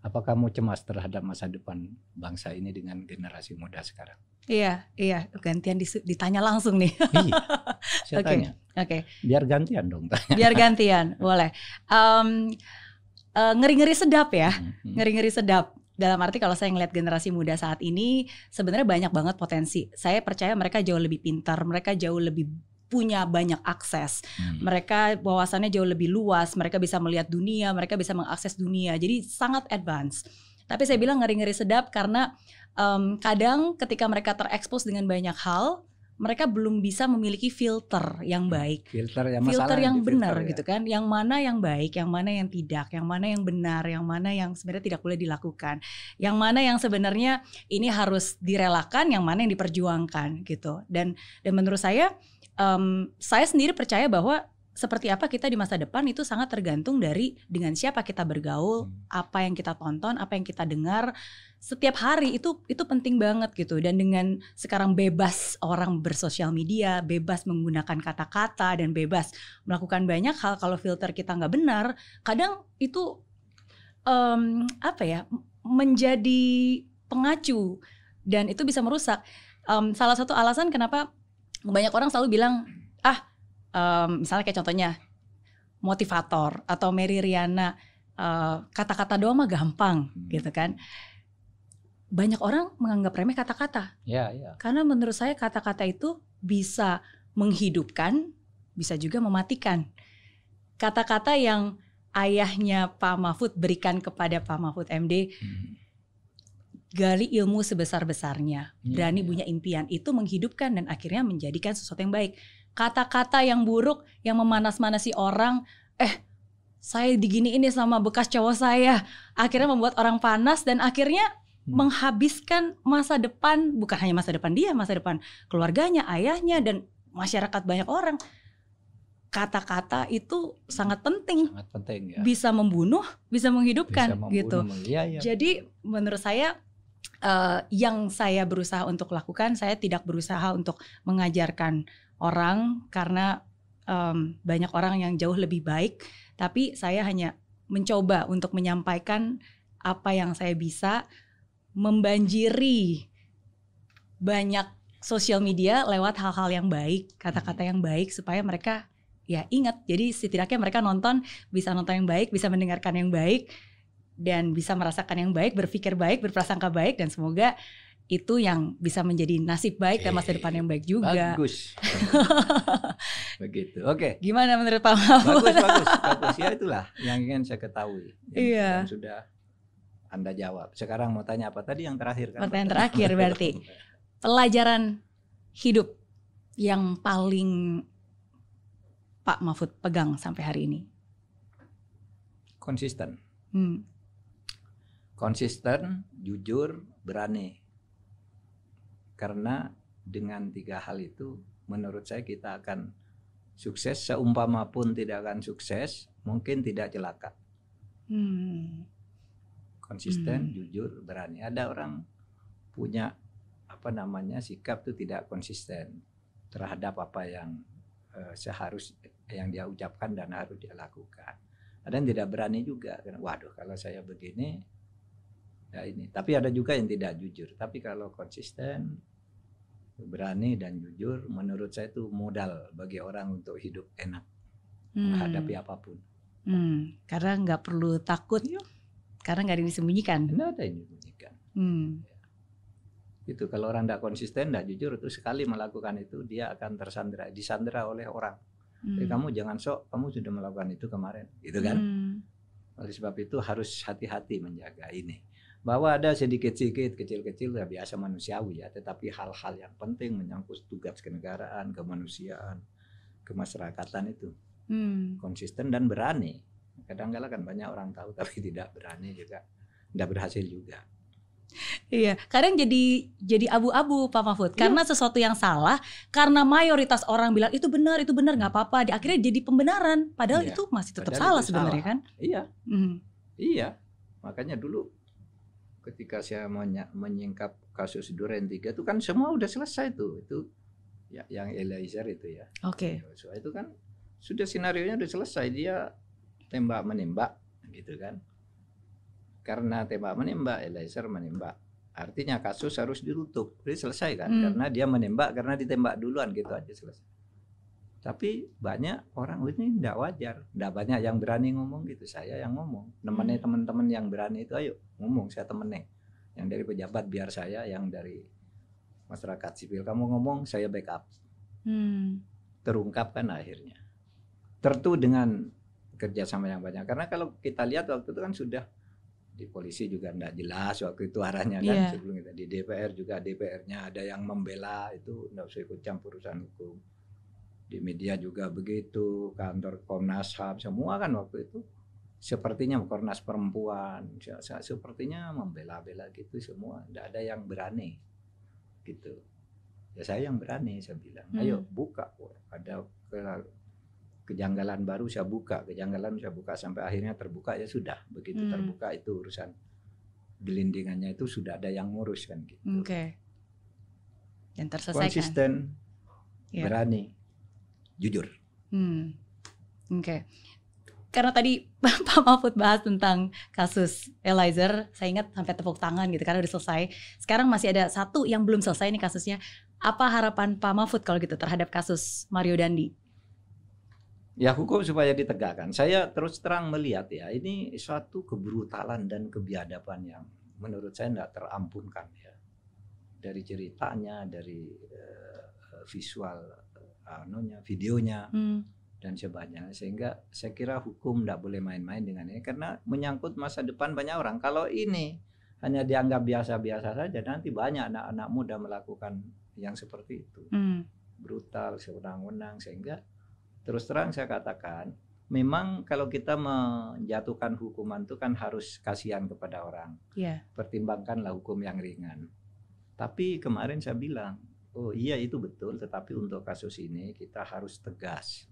Apa kamu cemas terhadap masa depan bangsa ini dengan generasi muda sekarang? Iya, iya, gantian ditanya langsung nih. Iya, Oke. okay. Oke. Okay. Biar gantian dong. Tanya. Biar gantian, boleh. Um, uh, ngeri-ngeri sedap ya, hmm, hmm. ngeri-ngeri sedap. Dalam arti kalau saya ngeliat generasi muda saat ini, sebenarnya banyak banget potensi. Saya percaya mereka jauh lebih pintar, mereka jauh lebih punya banyak akses. Hmm. Mereka wawasannya jauh lebih luas, mereka bisa melihat dunia, mereka bisa mengakses dunia. Jadi sangat advance. Tapi saya bilang ngeri-ngeri sedap karena um, kadang ketika mereka terekspos dengan banyak hal, mereka belum bisa memiliki filter yang hmm, baik. Filter yang filter yang, benar ya. gitu kan. Yang mana yang baik, yang mana yang tidak, yang mana yang benar, yang mana yang sebenarnya tidak boleh dilakukan. Yang mana yang sebenarnya ini harus direlakan, yang mana yang diperjuangkan gitu. Dan dan menurut saya um, saya sendiri percaya bahwa seperti apa kita di masa depan itu sangat tergantung dari dengan siapa kita bergaul, hmm. apa yang kita tonton, apa yang kita dengar setiap hari itu itu penting banget gitu dan dengan sekarang bebas orang bersosial media, bebas menggunakan kata-kata dan bebas melakukan banyak hal kalau filter kita nggak benar, kadang itu um, apa ya menjadi pengacu dan itu bisa merusak. Um, salah satu alasan kenapa banyak orang selalu bilang ah um, misalnya kayak contohnya motivator atau Mary Riana kata eh, kata-kata doang mah gampang hmm. gitu kan banyak orang menganggap remeh kata-kata ya, ya. karena menurut saya kata-kata itu bisa menghidupkan bisa juga mematikan kata-kata yang ayahnya Pak Mahfud berikan kepada Pak Mahfud MD hmm. gali ilmu sebesar-besarnya hmm, berani ya. punya impian itu menghidupkan dan akhirnya menjadikan sesuatu yang baik kata-kata yang buruk yang memanas-manasi orang eh saya digini ini sama bekas cowok saya akhirnya membuat orang panas dan akhirnya hmm. menghabiskan masa depan bukan hanya masa depan dia masa depan keluarganya ayahnya dan masyarakat banyak orang kata-kata itu sangat penting. Sangat penting ya. Bisa membunuh, bisa menghidupkan bisa membunuh, gitu. Ya, ya. Jadi menurut saya uh, yang saya berusaha untuk lakukan, saya tidak berusaha untuk mengajarkan orang karena um, banyak orang yang jauh lebih baik, tapi saya hanya mencoba untuk menyampaikan apa yang saya bisa membanjiri banyak sosial media lewat hal-hal yang baik, kata-kata hmm. yang baik supaya mereka ya ingat. Jadi setidaknya mereka nonton bisa nonton yang baik, bisa mendengarkan yang baik dan bisa merasakan yang baik, berpikir baik, berprasangka baik dan semoga itu yang bisa menjadi nasib baik dan masa depan yang baik juga. Bagus. Begitu. Oke. Okay. Gimana menurut Pak Mahfud? Bagus, bagus, bagus. Ya itulah yang ingin saya ketahui. Yang, iya. Yang sudah Anda jawab. Sekarang mau tanya apa tadi yang terakhir kan? Pertanyaan terakhir berarti. Pelajaran hidup yang paling Pak Mahfud pegang sampai hari ini? Konsisten. Hmm. Konsisten, jujur, berani karena dengan tiga hal itu menurut saya kita akan sukses seumpama pun tidak akan sukses, mungkin tidak celaka. Hmm. Konsisten, hmm. jujur, berani. Ada orang punya apa namanya sikap itu tidak konsisten terhadap apa yang uh, seharus yang dia ucapkan dan harus dia lakukan. Ada yang tidak berani juga. Waduh, kalau saya begini ya ini tapi ada juga yang tidak jujur tapi kalau konsisten berani dan jujur menurut saya itu modal bagi orang untuk hidup enak hmm. menghadapi apapun hmm. karena nggak perlu takut yuk iya. karena nggak ada yang disembunyikan nggak ada yang disembunyikan hmm. Ya. itu kalau orang tidak konsisten tidak jujur itu sekali melakukan itu dia akan tersandra disandra oleh orang hmm. Jadi eh, kamu jangan sok kamu sudah melakukan itu kemarin gitu kan hmm. oleh sebab itu harus hati-hati menjaga ini bahwa ada sedikit-sedikit kecil-kecil ya biasa manusiawi ya tetapi hal-hal yang penting menyangkut tugas kenegaraan kemanusiaan kemasyarakatan itu hmm. konsisten dan berani kadang-kala kan banyak orang tahu tapi tidak berani juga tidak berhasil juga Iya, kadang jadi jadi abu-abu Pak Mahfud iya. karena iya. sesuatu yang salah karena mayoritas orang bilang itu benar itu benar nggak hmm. apa-apa. Di akhirnya jadi pembenaran padahal iya, itu masih tetap salah sebenarnya salah. kan? Iya, hmm. iya. Makanya dulu ketika saya menyingkap kasus Duren 3 itu kan semua udah selesai itu itu ya yang Eliezer itu ya. Oke. Okay. itu kan sudah skenario nya udah selesai dia tembak menembak gitu kan. Karena tembak menembak Eliezer menembak. Artinya kasus harus ditutup. Jadi selesai kan hmm. karena dia menembak karena ditembak duluan gitu aja selesai. Tapi banyak orang ini tidak wajar, tidak banyak yang berani ngomong gitu. Saya yang ngomong, nemenin hmm. teman-teman yang berani itu ayo ngomong, saya temenin. Yang dari pejabat biar saya, yang dari masyarakat sipil kamu ngomong, saya backup. Hmm. Terungkapkan akhirnya. Tertu dengan kerjasama yang banyak. Karena kalau kita lihat waktu itu kan sudah di polisi juga tidak jelas waktu itu arahnya kan yeah. sebelum di DPR juga DPR-nya ada yang membela itu tidak usah ikut campur urusan hukum di media juga begitu, kantor Komnas HAM semua kan waktu itu sepertinya Komnas Perempuan, sepertinya membela-bela gitu semua, tidak ada yang berani gitu. Ya saya yang berani, saya bilang, hmm. ayo buka, ada kejanggalan baru saya buka, kejanggalan saya buka sampai akhirnya terbuka ya sudah, begitu hmm. terbuka itu urusan gelindingannya itu sudah ada yang ngurus kan gitu. Oke. Okay. Dan terselesaikan. Konsisten, yeah. berani jujur. Hmm. Oke. Okay. Karena tadi Pak Mahfud bahas tentang kasus Eliezer, saya ingat sampai tepuk tangan gitu karena udah selesai. Sekarang masih ada satu yang belum selesai nih kasusnya. Apa harapan Pak Mahfud kalau gitu terhadap kasus Mario Dandi? Ya hukum supaya ditegakkan. Saya terus terang melihat ya ini suatu kebrutalan dan kebiadaban yang menurut saya tidak terampunkan ya dari ceritanya, dari eh, visual anunya videonya hmm. dan sebagainya sehingga saya kira hukum tidak boleh main-main dengan ini karena menyangkut masa depan banyak orang kalau ini hanya dianggap biasa-biasa saja nanti banyak anak-anak muda melakukan yang seperti itu hmm. brutal sewenang-wenang sehingga terus terang saya katakan memang kalau kita menjatuhkan hukuman itu kan harus kasihan kepada orang. Yeah. Pertimbangkanlah hukum yang ringan. Tapi kemarin saya bilang Oh iya itu betul, tetapi hmm. untuk kasus ini kita harus tegas.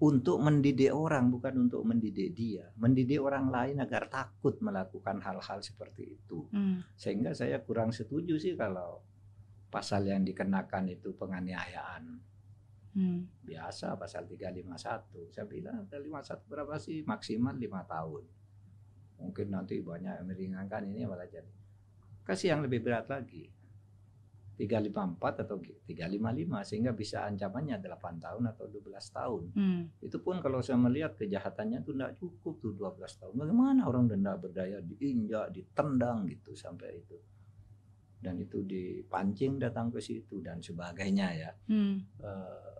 Untuk mendidik orang bukan untuk mendidik dia, mendidik orang lain agar takut melakukan hal-hal seperti itu. Hmm. Sehingga saya kurang setuju sih kalau pasal yang dikenakan itu penganiayaan. Hmm. Biasa pasal 351. Saya bilang 351 berapa sih? Maksimal 5 tahun. Mungkin nanti banyak yang meringankan ini malah jadi kasih yang lebih berat lagi 354 atau 355 sehingga bisa ancamannya 8 tahun atau 12 tahun. Hmm. Itu pun kalau saya melihat kejahatannya itu tidak cukup tuh 12 tahun. Bagaimana orang denda berdaya diinjak, ditendang gitu sampai itu. Dan itu dipancing datang ke situ dan sebagainya ya. Hmm. Uh,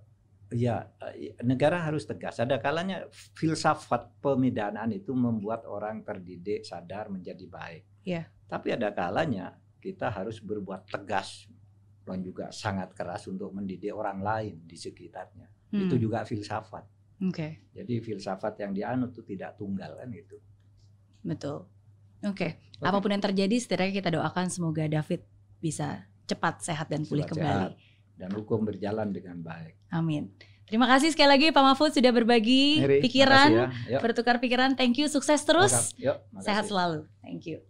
ya eh, negara harus tegas. Ada kalanya filsafat pemidanaan itu membuat orang terdidik sadar menjadi baik. Yeah. Tapi ada kalanya kita harus berbuat tegas dan juga sangat keras untuk mendidik orang lain di sekitarnya. Hmm. Itu juga filsafat. Okay. Jadi filsafat yang dianut itu tidak tunggal kan itu. Betul. Oke. Okay. okay. Apapun yang terjadi, setidaknya kita doakan semoga David bisa cepat sehat dan pulih cepat kembali. Sehat dan hukum berjalan dengan baik. Amin. Terima kasih sekali lagi Pak Mahfud sudah berbagi Mary, pikiran, ya. bertukar pikiran. Thank you, sukses terus. Yuk, sehat selalu. Thank you.